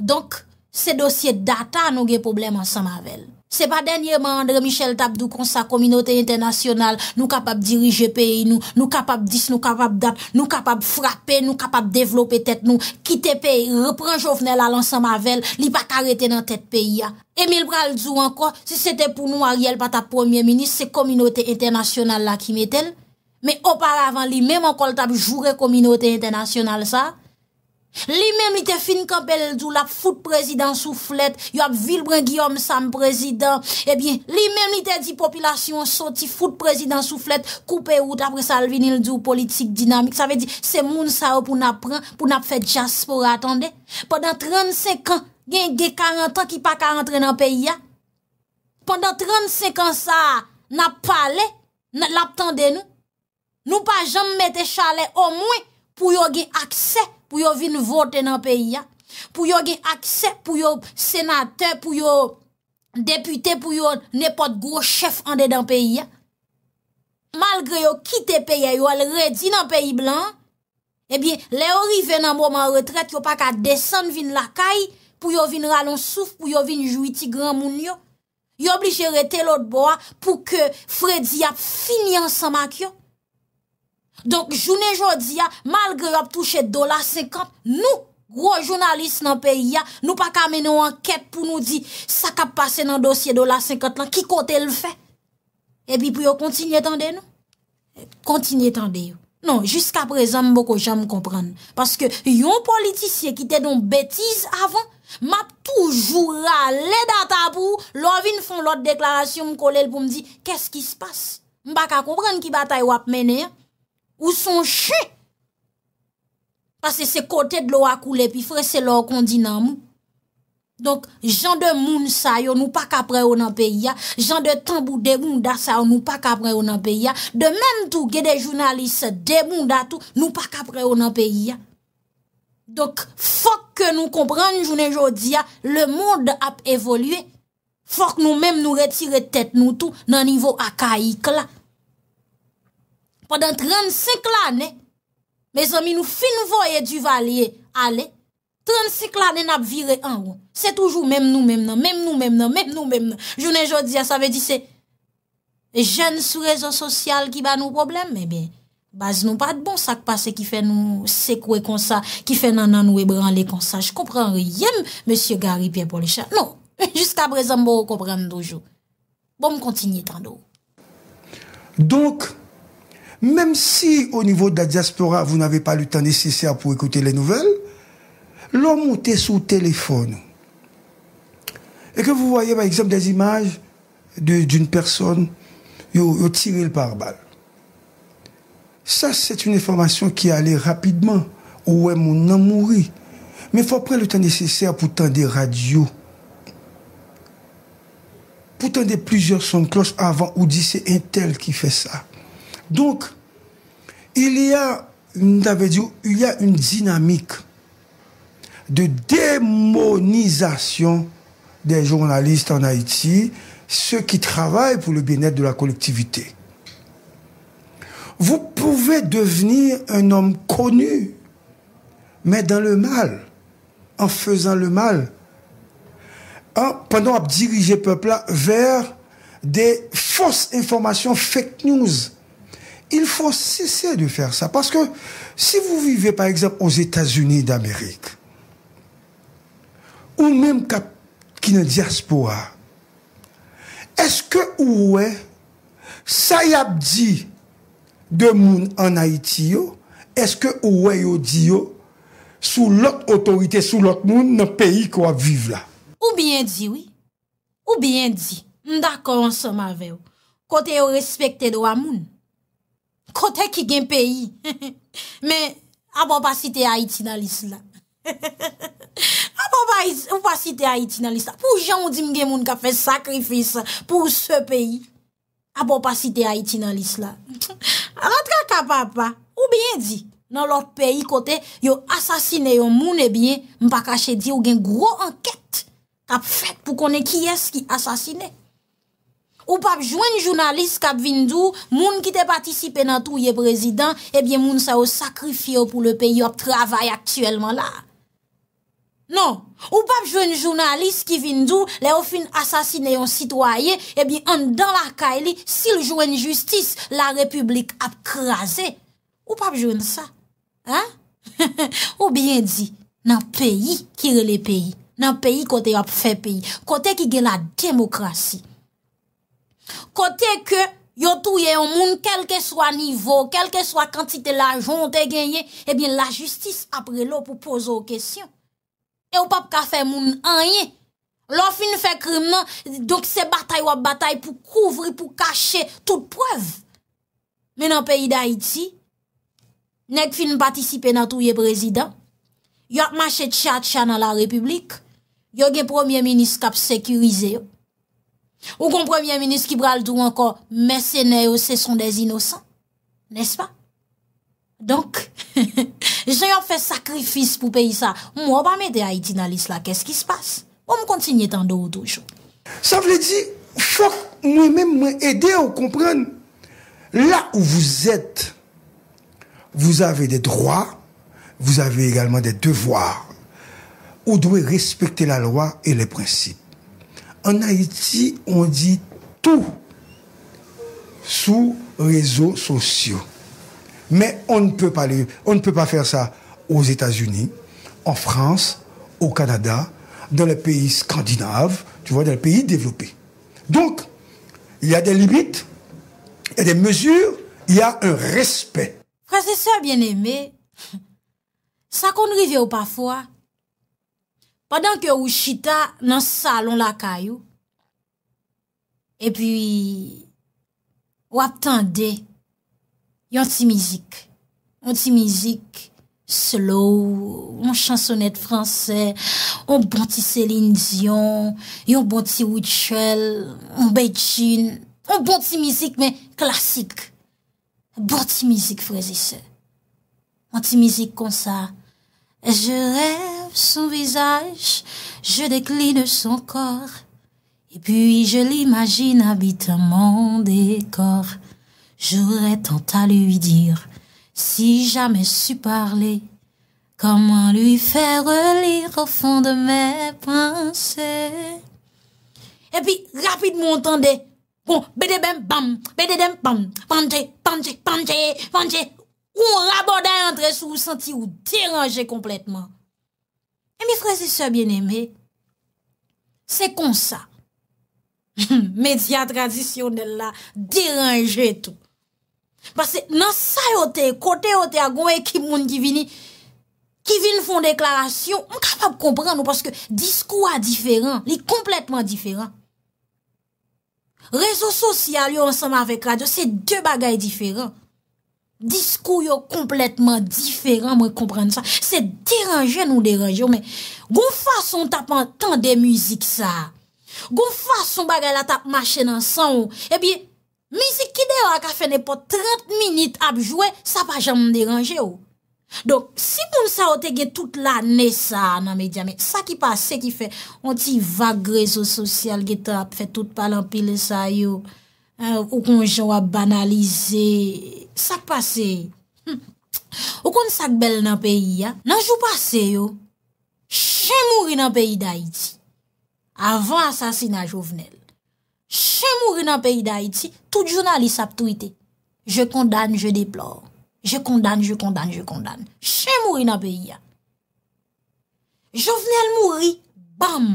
Donk. Se dosye data nou gen problem ansan mavel. Se pa denye mandre Michel Tabdou kon sa kominote internasyonal, nou kapab dirije peyi nou, nou kapab dis, nou kapab dat, nou kapab frape, nou kapab devlope tet nou, kite peyi, repran jovnel alansan mavel, li pa karete nan tet peyi ya. Emil Brazou anko, se se te pou nou Ariel pa ta premier ministre, se kominote internasyonal la ki meten. Me oparavan li, menm ankol tab jure kominote internasyonal sa. Li men ite fin kampel ldou la foute prezidant sou flet Yo ap vilbran Guillaume Sam prezidant Ebyen, eh li men ite di popilasyon soti foute prezidant sou flet Koupe out apre salvin ldou politik dinamik Sa ve di se moun sa yo pou nap pran Pou nap fet jas pou ratande Pendan 35 an gen ge 40 an ki pa ka rentre nan pe ya Pendan 35 an sa nap pale Lap tende nou Nou pa jom mette chale o mwen Pou yo gen akse pou yo vin vote nan peyi ya, pou yo gen akse, pou yo senate, pou yo depute, pou yo nepot gwo chef ande dan peyi ya. Malgre yo kite peyi ya, yo al redi nan peyi blan, ebyen, le ori ven nan mouman retret, yo pa ka desen vin lakay, pou yo vin ralonsouf, pou yo vin jouiti gran moun yo. Yo obligere te lot bo a, pou ke fredi ap finyan san mak yo. Donk, jounen jodi ya, malgre yo ap touche dola 50, nou, gro jounalist nan peyi ya, nou pa kamene ou anket pou nou di, sa kap pase nan dosye dola 50 lan, ki kote el fe? Epi pou yo kontinye tende nou? Kontinye tende yo. Non, jiska prezan mbo ko jame komprende. Paske yon politisye ki te don betiz avon, map toujou alè da tabou, lò vin fon lòt deklarasyon mkolel pou mdi, kesk ki se passe? Mba ka komprende ki batay wap mene ya? Ou son chou. Pase se kote de lo akoule, pi fre se lo akondi nan mou. Donk, jan de moun sa yo, nou pa kapre yo nan peyi ya. Jan de tambou de moun da sa, nou pa kapre yo nan peyi ya. De men tou gede jounalise de moun da tou, nou pa kapre yo nan peyi ya. Donk, fok ke nou kompreng jounen jodi ya, le moun ap evolye. Fok nou men nou retire tet nou tou, nan nivou akayik la. Padan 35 l'anè, mè zon mi nou fin nou voye du valye ale, 35 l'anè nap vire an wou. Se toujou mèm nou mèm nan, mèm nou mèm nan, mèm nou mèm nan. Jounen jòdia, sa ve di se, jèn sou rezon sosyal ki ba nou problem, mè bè, baz nou pa d'bon sakpase ki fe nou sekwe konsa, ki fe nan nan nou e branle konsa. J kompran riyem, mèsyo Gary Pierre Polichat. Non, jiska brezan bo ou kompran nou doujou. Bon m kontinye tan dou. Donk, Même si au niveau de la diaspora, vous n'avez pas le temps nécessaire pour écouter les nouvelles, l'homme sur sous téléphone et que vous voyez par exemple des images d'une personne qui a tiré le pare-balles. Ça, c'est une information qui allait rapidement. Où est mon homme Mais il faut prendre le temps nécessaire pour tendre des radios. Pour tendre plusieurs sons de cloche avant ou dit c'est un tel qui fait ça. Donc, il y a, il y a une dynamique de démonisation des journalistes en Haïti, ceux qui travaillent pour le bien-être de la collectivité. Vous pouvez devenir un homme connu, mais dans le mal, en faisant le mal, en, hein, pendant à diriger le peuple vers des fausses informations, fake news, il faut cesser de faire ça. Parce que si vous vivez, par exemple, aux États-Unis d'Amérique, ou même qui ne diaspora, est-ce que, vous ça dit de personne en Haïti, est-ce que, ouais, yo dit, sous l'autre autorité, sous l'autre monde, dans le pays qu'on vivre là? Ou bien dit, oui. Ou bien dit, d'accord ensemble avec vous. Côté respecter droit Kote ki gen peyi, men, a bo pa site Haiti nan l'Islam. A bo pa site Haiti nan l'Islam. Pou jan ou di m gen moun ka fe sakrifis pou se peyi, a bo pa site Haiti nan l'Islam. Aratka ka papa, ou bien di, nan lot peyi kote yo asasine yo moun e biye, m pa kache di yo gen gro anket. Kap fek pou kone ki eski asasine. Ou pap jwen jounalist ki ap vindou, moun ki te patisipe nan tou ye prezident, ebyen moun sa ou sakrifyo pou le peyi ap travay aktuelman la. Non, ou pap jwen jounalist ki vindou, le ou fin asasine yon sitwaye, ebyen an dan la ka e li, sil jwen justis, la republik ap krasi. Ou pap jwen sa? Ou bien di, nan peyi ki rele peyi, nan peyi kote ap fe peyi, kote ki gen la demokrasi. Kote ke yo touye yon moun Kelke swa nivou Kelke swa kantite la jonte genye Ebyen la justis apre lo pou pozo kesyon E ou pap ka fe moun anye Lo fin fe krim nan Dok se batay wap batay Pou kouvri, pou kache tout prev Men an peyi da iti Nek fin patisipe nan touye prezident Yo ak mache tchat chan an la republik Yo gen premier minist kap sekurize yo Ou qu'on premier ministre qui bral tout encore, mercenaires, ce sont des innocents. N'est-ce pas? Donc, j'ai fait sacrifice pour payer ça. Moi, pas mettre Haïti dans l'islam. Qu'est-ce qui se passe? On continue tant d'eau toujours. Ça veut dire, faut moi-même m'aider à comprendre. Là où vous êtes, vous avez des droits, vous avez également des devoirs. Vous devez respecter la loi et les principes. En Haïti, on dit tout sous réseaux sociaux. Mais on ne peut pas, on ne peut pas faire ça aux États-Unis, en France, au Canada, dans les pays scandinaves, tu vois, dans les pays développés. Donc, il y a des limites, il y a des mesures, il y a un respect. Frère bien aimé, ça qu'on arrive parfois, padan ke ou chita nan salon lakayou. E pi, ou ap tende, yon ti mizik, yon ti mizik slow, yon chansonet franse, yon bon ti Selindyon, yon bon ti Wichel, yon Bejjin, yon bon ti mizik men klasik, yon bon ti mizik frezise, yon ti mizik konsa, Je rêve son visage, je décline son corps, et puis je l'imagine habitant mon décor. J'aurais tant à lui dire, si jamais su parler, comment lui faire lire au fond de mes pensées. Et puis, rapidement, entendez, bon, bédébem, bam, bam, kon raboda entresou, senti ou deranje kompletman. E mi freze se bien eme, se kon sa. Medya tradisyonel la, deranje tou. Pase nan sa yo te, kote yo te, a gwen ekip moun ki vini, ki vini fon deklarasyon, m kapap kompren nou, paske diskou a diferan, li kompletman diferan. Rezo sos yal yo ansama avèk radio, se de bagay diferan. Disko yo kompletman diferan mwen komprende sa. Se deranje nou deranje ou men. Gon fason tap an tan de mizik sa. Gon fason bagay la tap mache nan san ou. E eh bi mizik ki dewa ka fene po 30 minit ap jwe sa pa jam mou deranje ou. Donk si pou msa ote ge tout la ne sa nan media men. Sa ki pa se ki fe onti vagre zo sosyal ge tap fe tout palan pile sa yo. Euh, ou konjou a banalize, sa pase. Hmm. Ou kon sakbel nan peyi ya, nan jou pase yo, jè mouri nan peyi da iti, avan asasina Jouvenel. Jè mouri nan peyi da iti, tout jounali sa ptou ite. Je kondan, je deplore. Je kondan, je kondan, je kondan. Jè mouri nan peyi ya. Jouvenel mouri, bam!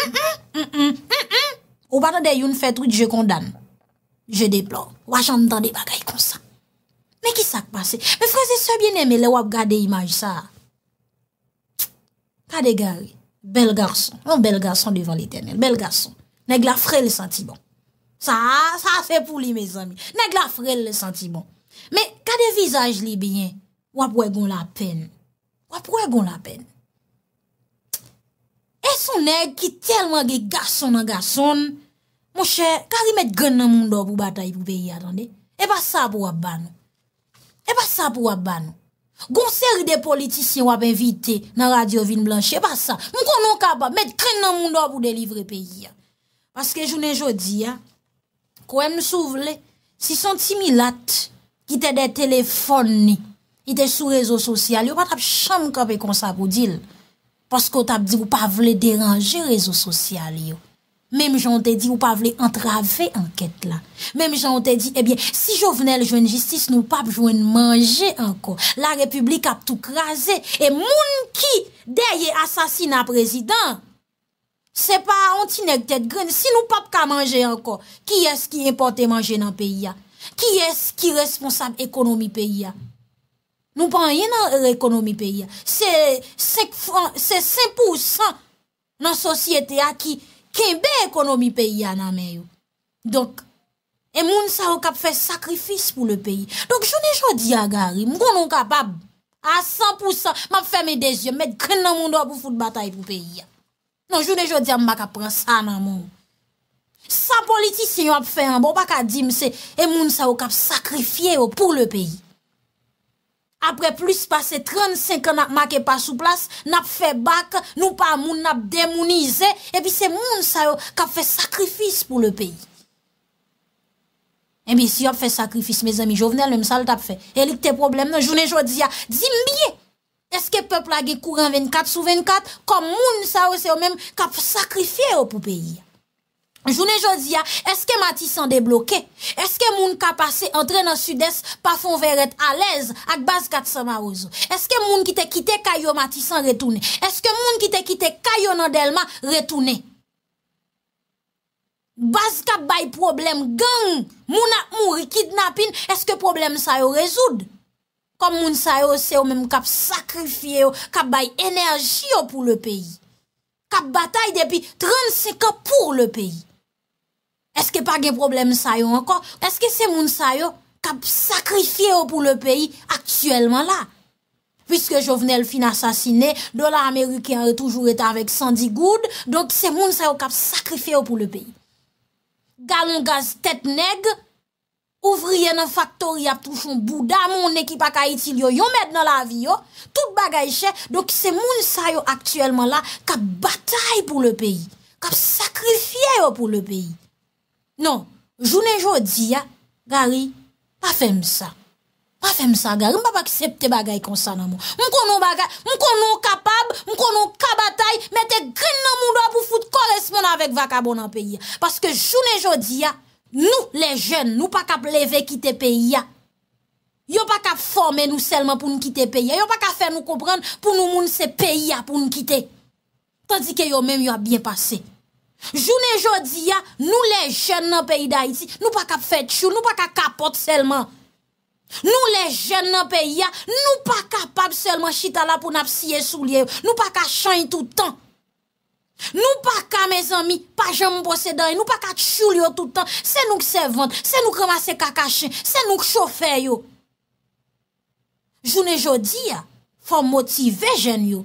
Hn, hn, hn, hn, hn, hn! Ou bata de yon fè trout, je kondan. Je deplor. Wajan dande bagay konsan. Mè kisak pase. Mè freze se bien eme le wap gade imaj sa. Kade gari. Bel garson. Ou bel garson devan l'Eternel. Bel garson. Nèk la frel le sentiban. Sa, sa se pou li mè zami. Nèk la frel le sentiban. Mè kade vizaj li bè yon, wap wè gon la pen. Wap wè gon la pen. E sonèk ki telman ge gason nan gason... Mwen chè, kari met gen nan moun do pou batay pou peyi, atande? E pa sa pou wap ban. E pa sa pou wap ban. Gon seri de politisyen wap invite nan radio Vin Blanche, e eh pa sa. Mwen konon kaba, met gen nan moun do pou delivre peyi. Paske jounen jodi, kouen nou sou vle, si son timi lat, ki te de telefon ni, ki te sou rezo sosyal yo, pat ap chanm kape konsa pou dil. Paske ou tap di wou pa vle deranje rezo sosyal yo. Mem jante di, ou pa vle entrave anket la. Mem jante di, ebyen, si jo vne l jwen jistis, nou pap jwen manje anko. La republik ap tou kraze, e moun ki derye asasina prezident. Se pa ontine ktet gren, si nou pap ka manje anko, ki es ki importe manje nan peyi ya? Ki es ki responsab ekonomi peyi ya? Nou panye nan ekonomi peyi ya? Se 5% nan sosyete a ki... Ken be ekonomi peyi ananmen yo. Donk, e moun sa yo kap fe sakrifis pou le peyi. Donk, joun e jodi agari, mwen konon kap ap, a 100% map fe me dezyon, met kren nan moun do ap pou foute batay pou peyi. Non, joun e jodi am mak ap pren sa nan moun. San politisyon ap fe an, bon baka di mse, e moun sa yo kap sakrifie yo pou le peyi. apre plus pase 35 an ap make pa sou plas, nap fe bak, nou pa moun ap demonize, epi se moun sa yo kap fe sakrifis pou le peyi. Epi si yo ap fe sakrifis, mes ami jovenel, lem sa lo tap fe, elik te problem nan, jounen jodi ya, di mbiye, eske pepl la ge kouren 24 sou 24, kom moun sa yo se yo men, kap sakrifi yo pou peyi. Jounen jodia, eske mati san debloke? Eske moun ka pase entre nan sud-est pa fon veret alez ak baz kat samarouzo? Eske moun ki te kite kayo mati san retoune? Eske moun ki te kite kayo nan delma retoune? Baz kap bay problem gen, moun ak mou re-kidnapin, eske problem sa yo rezoud? Kom moun sa yo se yo men kap sakrifye yo, kap bay enerji yo pou le peyi. Kap batay depi 35 an pou le peyi. Eske pa gen problem sa yo ankon? Eske se moun sa yo kap sakrifye yo pou le peyi aktuelman la? Piske jo vnen el fin asasine, do la Ameriken yo toujou etan vek Sandy Good, donk se moun sa yo kap sakrifye yo pou le peyi. Galon gaz tet neg, ouvriye nan faktori ap touchon bouda, moun ekipa ka itil yo, yon med nan la vi yo, tout bagayche, donk se moun sa yo aktuelman la kap batay pou le peyi. Kap sakrifye yo pou le peyi. Non, jounen jodi ya, gari, pa fèm sa. Pa fèm sa, gari, mpa pa kisepte bagay konsan nan moun. Mkonon bagay, mkonon kapab, mkonon kabatay, mette grin nan moun doa pou foute korespon avèk vakabon nan peyi ya. Paske jounen jodi ya, nou, le jen, nou pa kap leve kite peyi ya. Yo pa kap forme nou selman pou nkite peyi ya. Yo pa ka fèm nou kompran pou nou moun se peyi ya pou nkite. Tandikè yo mèm yo ap bien pase. Joun e jodi ya, nou le jen nan peyi da iti, nou pa ka fet chou, nou pa ka kapot selman. Nou le jen nan peyi ya, nou pa kapab selman chita la pou nap siye soulye yo, nou pa ka chan yon toutan. Nou pa ka, mez ami, pa jen mposedan yon, nou pa ka choulyo toutan. Se nou se vant, se nou kama se kaka chen, se nou k chou fè yo. Joun e jodi ya, fòm motive jen yo.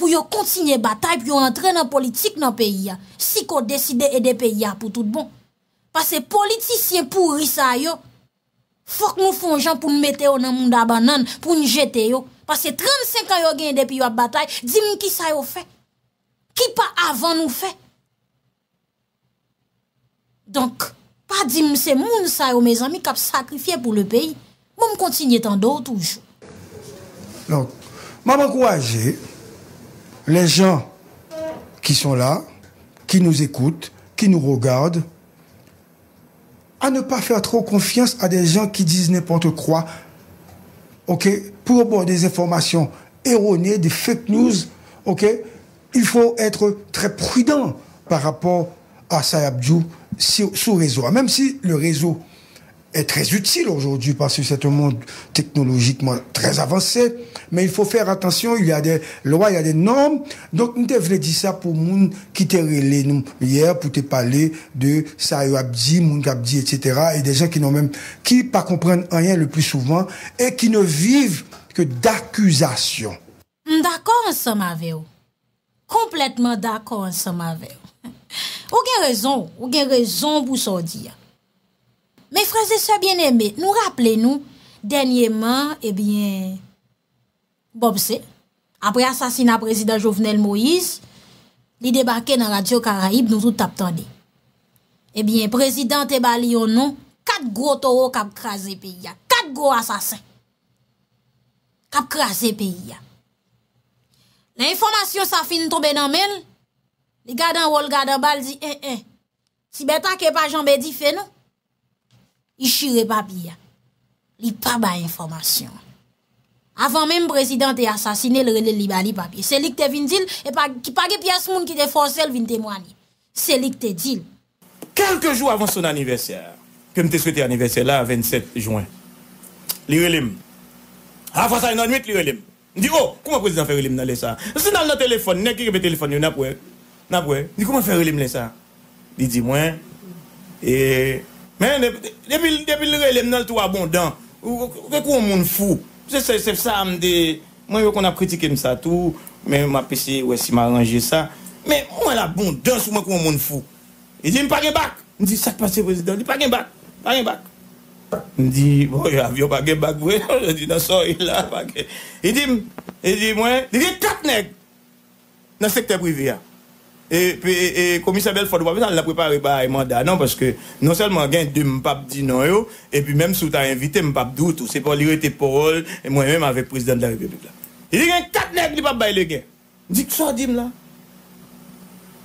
pou yo kontinye batay pou yo entren nan politik nan peyi ya. Si ko deside ede peyi ya pou tout bon. Pase politisyen pouri sa yo, fok nou fon jan pou nou mete yo nan moun da banan, pou nou jete yo. Pase 35 an yo gen ede peyi yo batay, di mou ki sa yo fe? Ki pa avan nou fe? Donk, pa di mou se moun sa yo mezan, mi kap sakrifye pou le peyi, mou m kontinye tan do toujou. Donk, maman kou waje, les gens qui sont là, qui nous écoutent, qui nous regardent, à ne pas faire trop confiance à des gens qui disent n'importe quoi, ok, pour avoir des informations erronées, des fake news, ok, il faut être très prudent par rapport à Sayabdjou sur, sur réseau. Même si le réseau est très utile aujourd'hui parce que c'est un monde technologiquement très avancé. Mais il faut faire attention, il y a des lois, il y a des normes. Donc, nous devons dire ça pour moun qui étaient relé nous hier pour te parler de ça, Abdi, etc. Et des gens qui n'ont même, qui pas comprennent rien le plus souvent et qui ne vivent que d'accusations. D'accord ensemble avec vous. Complètement d'accord ensemble avec vous. Vous avez raison, vous avez raison pour ça dire. Me fraze se bienembe, nou rappele nou, denyeman, ebyen, eh Bobse, apre asasina prezident Jovenel Moïse, li debake nan radio Karaib, nou tout ap tande. Ebyen, eh prezident ebali yo nou, kat gro towo kap krasi peyi ya. Kat gro asasin. Kap krasi peyi ya. La informasyon sa fin tobe nan men, li gadan wol gadan bal di, e, eh, e, si betan ke pa janbe di fen nou, I chire papi ya. Li pa ba informasyon. Afan menm prezident te asasine, li rele li ba li papi. Se lik te vin dil, e pa ge pias moun ki te fonse l vin temwani. Se lik te dil. Kelke jou avan son anivesyar, kem te swete anivesyar la, 27 jwenn. Li relem. Afan sa yon anwit, li relem. Ni di, oh, kouman prezident fe relem nan lesa? Si nan nan telefon, ne kirebe telefon yo, nan pouè. Nan pouè. Ni kouman fe relem lesa? Di di mwen, e... Men, debil re le mnal tou abondan, ou ke kou moun fou. Se sef sa amde, mwen yo kon a kritike msa tou, men mwa pese wè si maranje sa. Men, mwen la abondan sou mwen kou moun fou. E di mpage bak, mwen di sak pase vwese dan, mwen di page bak, page bak. Mwen di, mwen bon, yo avyo page bak wè, mwen di nasoy la page. E, e di mwen, e di mwen, e di tap neg nan sekte privya. e komisa bel Fodwa an la prepare ba e manda nan nan selman gen de m pap di nan yo e pi menm sou ta invite m pap dout ou se pa li rete porol e mwen menm ave prezidant la repreble e di gen katnek li pap bay le gen di kso di m la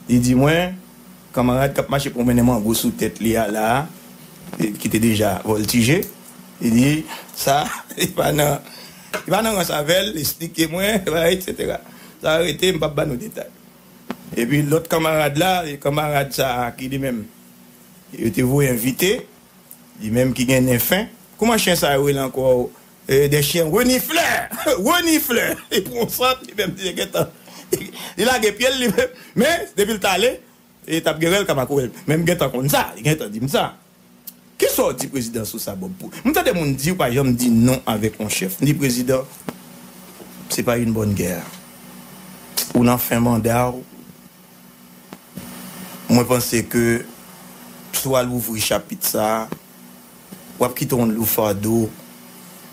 e di mwen kamarade kap mache pou mene m an go sou tet li a la ki te deja voltije e di sa e panan e panan an savel e snike mwen sa rete m pap ban ou detay Et puis l'autre camarade là, le camarade ça, qui dit même il était vous invité, dit même qui gagne fin. Comment chien ça il encore euh, des chiens reniflent, reniflent. Et pour ça, lui-même dit il a des pieds lui-même, mais depuis le talé, et t'a comme à courir. Même guetta comme ça, il guetant dit ça. Qui sort du président sous sa bombe pour Nous t'as mon dit par exemple dit non avec mon chef. ni président, c'est pas une bonne guerre. On a fait mandat Mwen pense ke, pso al wouvri chap pizza, wap ki ton lou fado,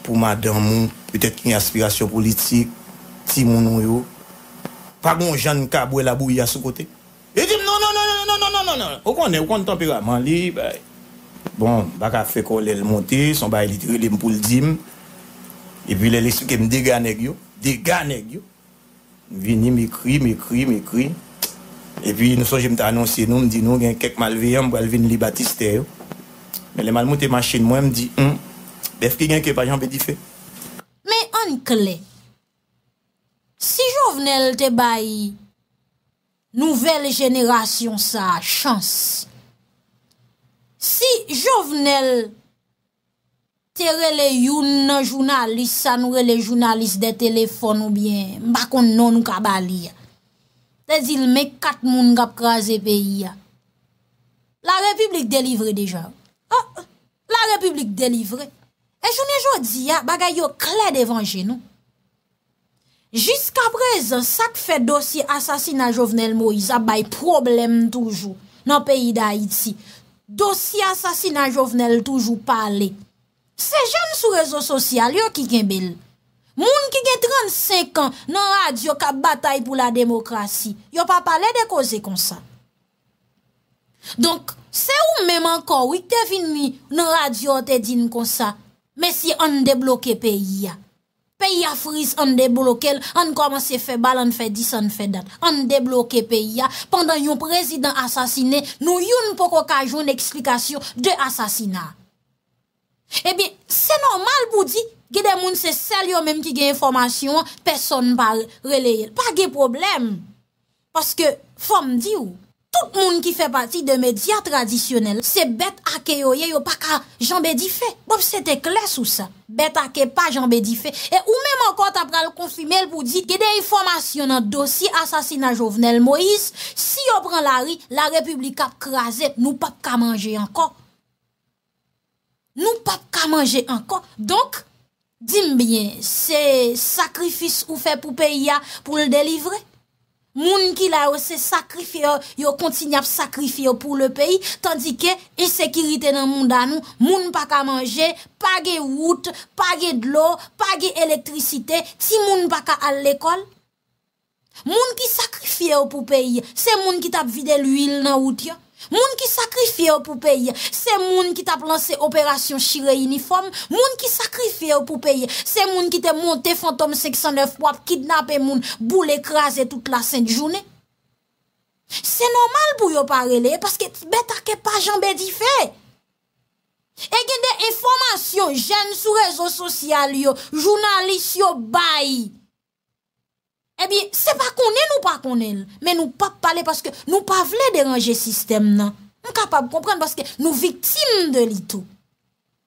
pou madan moun, petèk yon yon aspirasyon politik, ti moun yon yon, pa moun jan yon kabwe la bou yon sou kote. E dim non non non non! Okon ne, non, non, non. okon te tempera man li, bon, baka fe kol el monte, son bay li tirele m pou l dim, e bil el espeke m deganeg yo, deganeg yo! Vini m ekri, m ekri, m ekri, E pi nou so jim te anonsi nou, mdi nou gen kek malve yon, mbo alven li batiste yo. Men le malvote machin mwen mdi, mbef ki gen ke pajan bedi fe. Men ankle, si jovenel te bayi, nouvel jeneration sa, chans. Si jovenel te rele yon nan jounalist, sa nou rele jounalist de telefon ou bien, mba kon non nou ka bali ya. Lè zil mè kat moun gap krasè peyi ya. La republik delivre deja. Ha, la republik delivre. E jounè joun di ya bagay yo kle devanje nou. Jisk aprezen sak fè dosi asasina jovenel mou. Iza bay problem toujou nan peyi da Haiti. Dosi asasina jovenel toujou pale. Se jen sou rezo sosyal yo ki gen beli. Moun ki ge 35 an nan radyo ka batay pou la demokrasi, yo pa pale de koze kon sa. Donk, se ou menman kon, wik te fin mi nan radyo te din kon sa, me si an debloke peyi ya. Peyi ya fris, an debloke, an koman se fe bal, an fe dis, an fe dat. An debloke peyi ya, pandan yon prezident asasine, nou yon pou ko kajoun eksplikasyon de asasina. Ebyen, se normal pou di... Gede moun se sel yo menm ki gen informasyon, peson pa releye. Pa gen problem. Paske, fom di ou, tout moun ki fe pati de media tradisyonel, se bet ake yo ye yo pa ka jambedife. Bop, se te kles ou sa. Bet ake pa jambedife. E ou menm ankon ta pral konfime el pou di, gede informasyon an dosi, asasina jovenel Moïse, si yo pran la ri, la republika ap krasep, nou pap ka manje ankon. Nou pap ka manje ankon. Donk, Dime bien, se sakrifis ou fe pou peyi ya pou l delivre? Moun ki la ou se sakrifi yo, yo kontin ap sakrifi yo pou le peyi, tandike, esekirite nan moun dan nou, moun pa ka manje, pa ge wout, pa ge dlo, pa ge elektrisite, ti moun pa ka al lekol? Moun ki sakrifi yo pou peyi, se moun ki tap vide l wil nan wout yo? Moun ki sakrifye ou pou peye, se moun ki tap lanse operasyon shire uniform, moun ki sakrifye ou pou peye, se moun ki te monte fantom seksan lef wap, kidnap e moun, boule ekraze tout la sent jounen. Se normal pou yo parele, paske betake pa janbe di fe. Ege de informasyon jen sou rezo sosyal yo, jounalisyon bayi. Ebi, se pa konen ou pa konen, men nou pa pale paske nou pa vle deranje sistem non. nan. M kapab komprende paske nou viktim de li tou.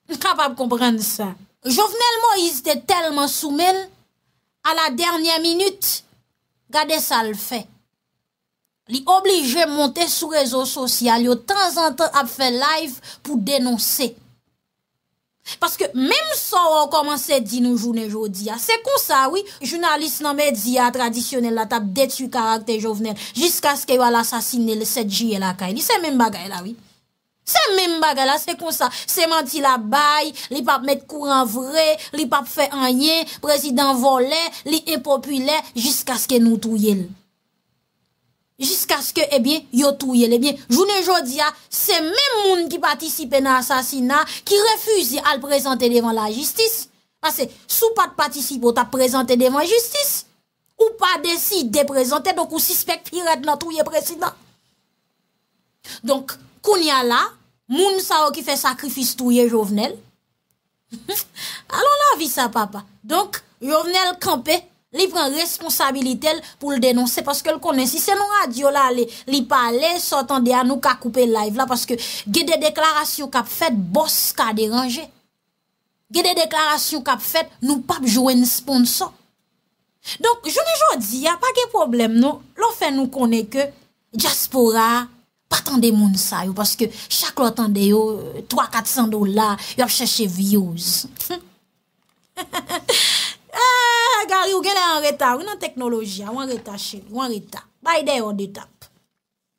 M kapab komprende sa. Jovenel Moïse de telman soumen, a la dernyan minut, gade sa l fe. Li oblige monte sou rezo sosyal yo tan zan tan ap fe live pou denonse. Paske menm sa ou koman se di nou jounen joudi ya, se kon sa oui, jounalist nan medzi ya tradisyonel la tap detu karakter jovenel, jiska ske yo al asasine le 7J la kay li, se menm bagay la oui. Se menm bagay la, se kon sa, se manti la bay, li pap met kouran vre, li pap fe anyen, prezident vole, li epopule, jiska ske nou touye lè. jusqu'à ce que eh bien yo touye eh bien journée jodia ah, c'est même moun qui participe dans l'assassinat qui refuse à le présenter devant la justice parce que sous pas de participe t'a présenté devant justice ou pas décide de présenter donc ou suspecte pirate dans le président donc kounia là moun sa qui fait sacrifice le jovenel alors la vie ça papa donc jovenel campé livran responsabilite l pou l denonse, paske l konen. Si se nou radyo la li pale, so tande anou ka koupe live la, paske ge de deklarasyon kap fet, bos ka deranje. Ge de deklarasyon kap fet, nou pap jowe n sponsor. Donk, jouni jodi, ya pa ge problem nou, l ofen nou konen ke, diaspora, patande moun sayo, paske chak l otande yo, 3-400 dolar, yo ap cheshe views. Wan reta ou nan teknoloji a, wan reta chen, wan reta. Bay de yo de tap,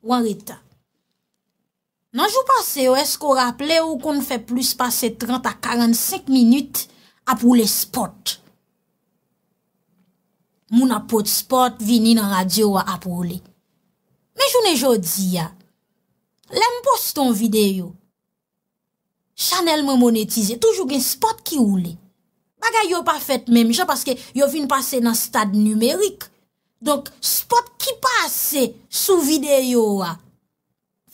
wan reta. Nan jou pase yo, esko rap le ou kon fè plus pase 30 a 45 minut ap wole spot. Moun ap wote spot, vini nan radio a ap wole. Men jounen jodi a, lem post ton vide yo. Chanel me monetize, toujou gen spot ki wole. Mbaga yo pa fèt mèm, jò paske yo vin pasè nan stad numèrik. Donk, spot ki pasè sou videyo wa.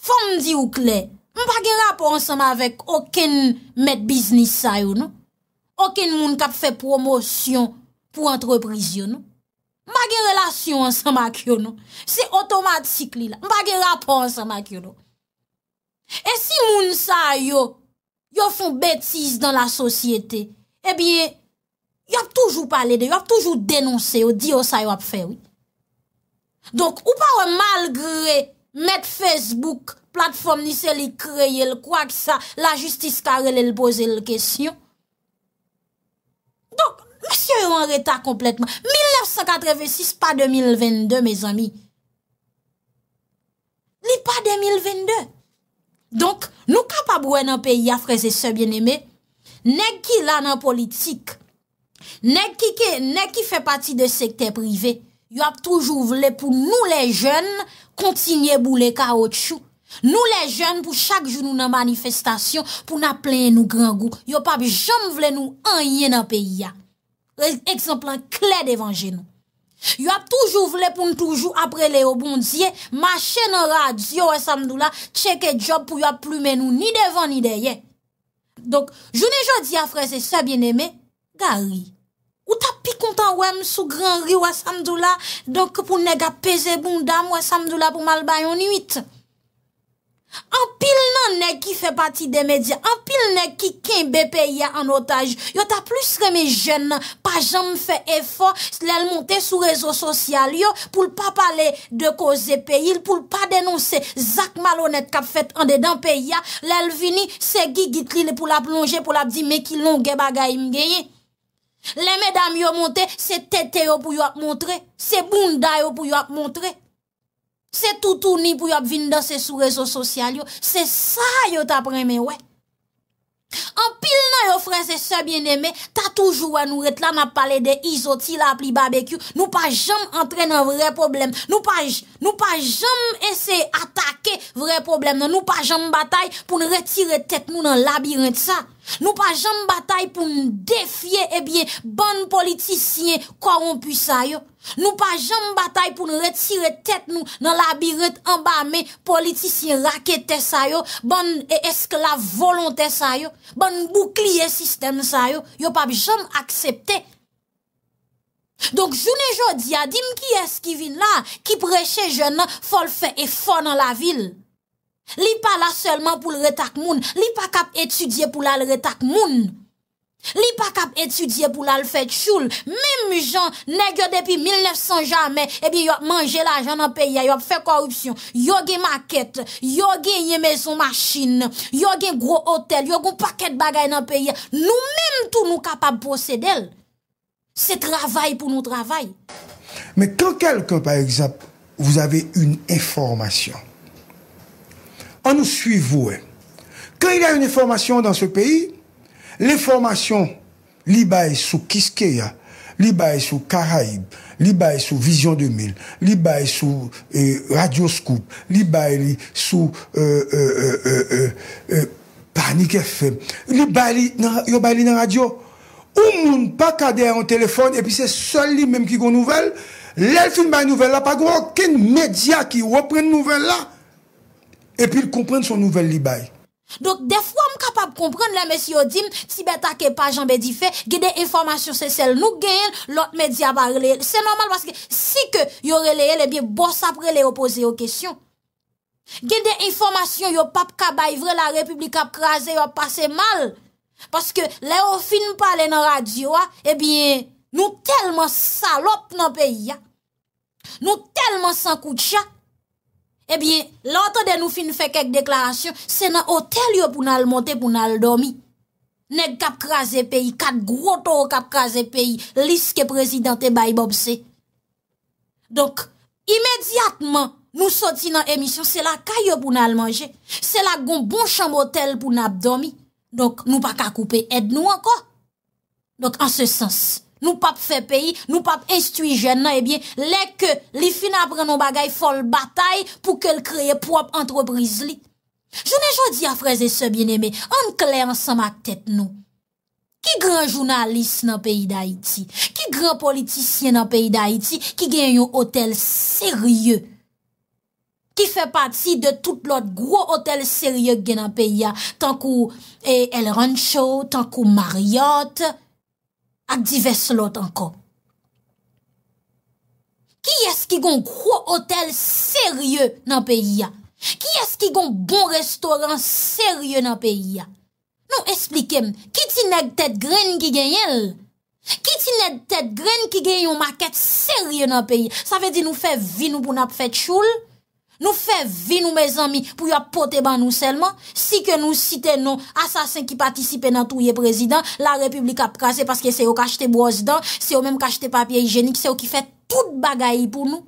Fòm di ou kle, mbaga rapò ansèm avèk okèn met biznis sa yo nou. Okèn moun kap fè promosyon pou antrepris yo nou. Mbaga relasyon ansèm ak yo nou. Se otomatik li la, mbaga rapò ansèm ak yo nou. E si moun sa yo, yo foun betis dan la sosyete, e bie... yo ap toujou pale de, yo ap toujou denonsè, yo di yo sa yo ap fè wè. Donk, ou pa wè malgrè met Facebook, platform ni se li kreye lè kwa ki sa, la justis ka rele lè pose lè kèsyon. Donk, mè sè yo an reta kompletman. 1986, pa 2022, mè zami. Li pa 2022. Donk, nou ka pa bouè nan peyi a freze se bienemè, nek ki lan nan politik, Ne ki fe pati de sekte prive, yo ap toujou vle pou nou le joun kontinye bou le kaotchou. Nou le joun pou chak joun nou nan manifestasyon pou na plenye nou gran goun. Yo pap joun vle nou anye nan peyi ya. E, Eksemplan kler devanje nou. Yo ap toujou vle pou nou toujou apre le obon diye, machè nan radyo e samdou la, tchèke job pou yo ap plume nou ni devan ni deye. Donk, jouni joun diya frese sa bien eme, ga ri. Ou ta pi kontan wèm sou gran ri wè samdou la, donk pou nè gap pèze boun dam wè samdou la pou mal bayon 8. An pil nan nè ki fè pati de medya, an pil nan ki kin bè pè ya an otaj, yo ta plus remè jè nan, pa jèm fè efor lèl montè sou rezo sosyal yo, pou l pa pale de koze pè, pou l pa denonsè zak malonèt kap fèt an dedan pè ya, lèl vini se gi gitri lè pou la plonjè, pou la di me ki longè bagay mgeye. Le medam yo monte, se tete yo pou yo ap montre, se bunda yo pou yo ap montre, se toutouni pou yo ap vin dan se sou rezo sosyal yo, se sa yo tap reme wek. An pil nan yo freze sebyen eme, ta toujou an nou ret lan ap pale de izoti la ap li bbq, nou pa jom entre nan vre problem, nou pa jom ese atake vre problem nan, nou pa jom batay pou nou retire tet nou nan labirent sa, nou pa jom batay pou nou defye ebyen eh ban politisyen korompu sa yo. Nou pa jom batay pou nou retire tèt nou nan labiret ambame politisyen rakete sa yo, bon esklave volontè sa yo, bon boukliye sistem sa yo, yo pa bi jom akseptè. Donk jounè jò diya, dim ki eskivin la ki preche jonna folfe e fon nan la vil. Li pa la selman pou lretak moun, li pa kap etudye pou la lretak moun. Li pa kap étudier pou la fait choule. Même gens, jan depuis 1900 jamais, 1900 bien, ebi yo manje la fait pays, y yo fait korupsyon, yo gen maquette, yo gen gros hôtels, machin, yo gen gros hôtel, yo gen dans bagay pays. Nous-mêmes, nous sommes capables de posséder. C'est travail pour nous travail. Mais quand quelqu'un, par exemple, vous avez une information, on nous suit, vous, quand il y a une information dans ce pays, Le formasyon li bay sou Kiskeya, li bay sou Karaib, li bay sou Vision 2000, li bay sou eh, Radio Scoop, li bay sou eh, eh, Panik FM, li bay li yo bay li nan radio. Ou moun pa kade en telefon e pi se sol li menm ki goun nouvel, lèl fin bay nouvel la pa goun okin media ki wopren nouvel la. E pi l kompren son nouvel li bay. Donk defwa m kapap komprende le mèsi yo dim, sibe ta ke pa janbe di fe, gen de informasyon se sel nou gen, lot medya ba releye. Se normal baske, si ke yo releye, eh le biye bòs apre le yo pose yo kesyon. Gen de informasyon yo pap kabay vre la republik ap krasè, yo pase mal. Baske le yo fin pale nan radyo a, e eh biye nou telman salop nan peyi a. Nou telman sankout ya. Ebyen, eh lato de nou fin fe kek deklarasyon, se nan otel yo pou nan al monte pou nan al domi. Neg kap kraze peyi, kat groto kap kraze peyi, liske prezidente bay bobse. Donk, imediatman nou soti nan emisyon, se la kayo pou nan al manje, se la goun bon chanbo tel pou nan ap domi. Donk, nou pa ka koupe, ed nou anko. Donk, an se sens. Nou pape fe peyi, nou pape instuijen nan, ebyen, eh lek ke li fina prenon bagay fol batay pou ke l kreye prop entreprise li. Jounen joun di a freze se bineme, an kle ansan ma tèt nou. Ki gran jounalist nan peyi da iti? Ki gran politisyen nan peyi da iti? Ki gen yon otel serye? Ki fe pati de tout lot gro otel serye gen nan peyi ya? Tan kou El Rancho, tan kou Mariotte, Adi ve slot anko. Ki eski gon kwa hotel serye nan peyi ya? Ki eski gon bon restoran serye nan peyi ya? Nou esplikem, ki ti neg tet gren ki gen yel? Ki ti neg tet gren ki gen yon maket serye nan peyi ya? Sa ve di nou fe vinou pou nap fet choul? Nou fè vi nou me zanmi pou yo apote ban nou selman. Si ke nou site nou asasen ki patisipe nan touye prezident, la republik ap kase paske se yo kache te bozdan, se yo menm kache te papye hygienik, se yo ki fè tout bagayi pou nou.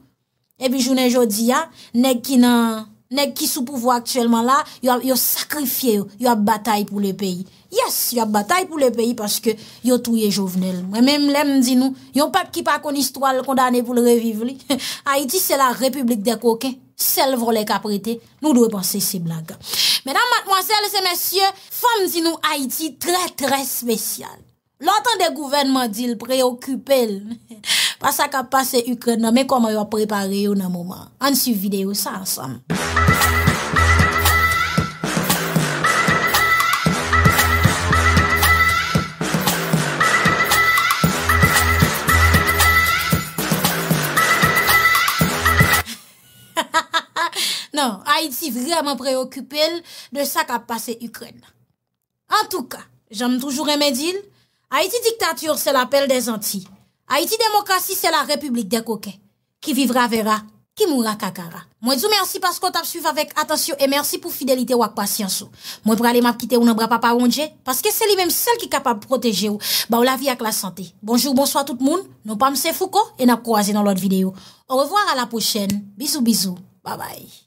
Epi jounen jodi ya, neg ki sou pouvo aktuelman la, yo sakrifye yo, yo ap batay pou le peyi. Yes, yo ap batay pou le peyi paske yo touye jovenel. Menm lem di nou, yo pap ki pa koni stwa l kondane pou l reviv li. Haiti se la republik de kokey. Sel vrole ka prete, nou dwe panse se blaga. Medan matmwansel se monsye, fam di nou Haiti tre tre spesyal. Lantan de gouvenman di l preokupel. Pasak non, a pase Ukraina, me koma yo prepari yo nan mouman. An su videyo sa ansam. Haïti vraiment préoccupé de ça qui a passé Ukraine. En tout cas, j'aime toujours aimer dire, Haïti dictature, c'est l'appel des Antilles. Haïti démocratie, c'est la république des coquets. Qui vivra verra, qui mourra kakara. Moi, je vous remercie parce qu'on t'a suivi avec attention et merci pour fidélité ou patience. Moi, je vais aller quitter ou pas papa parce que c'est lui-même seul qui est capable de protéger ou, bah, la vie avec la santé. Bonjour, bonsoir tout le monde. Nous pas M. Foucault et nous Croisé dans l'autre vidéo. Au revoir à la prochaine. Bisous, bisous. Bye bye.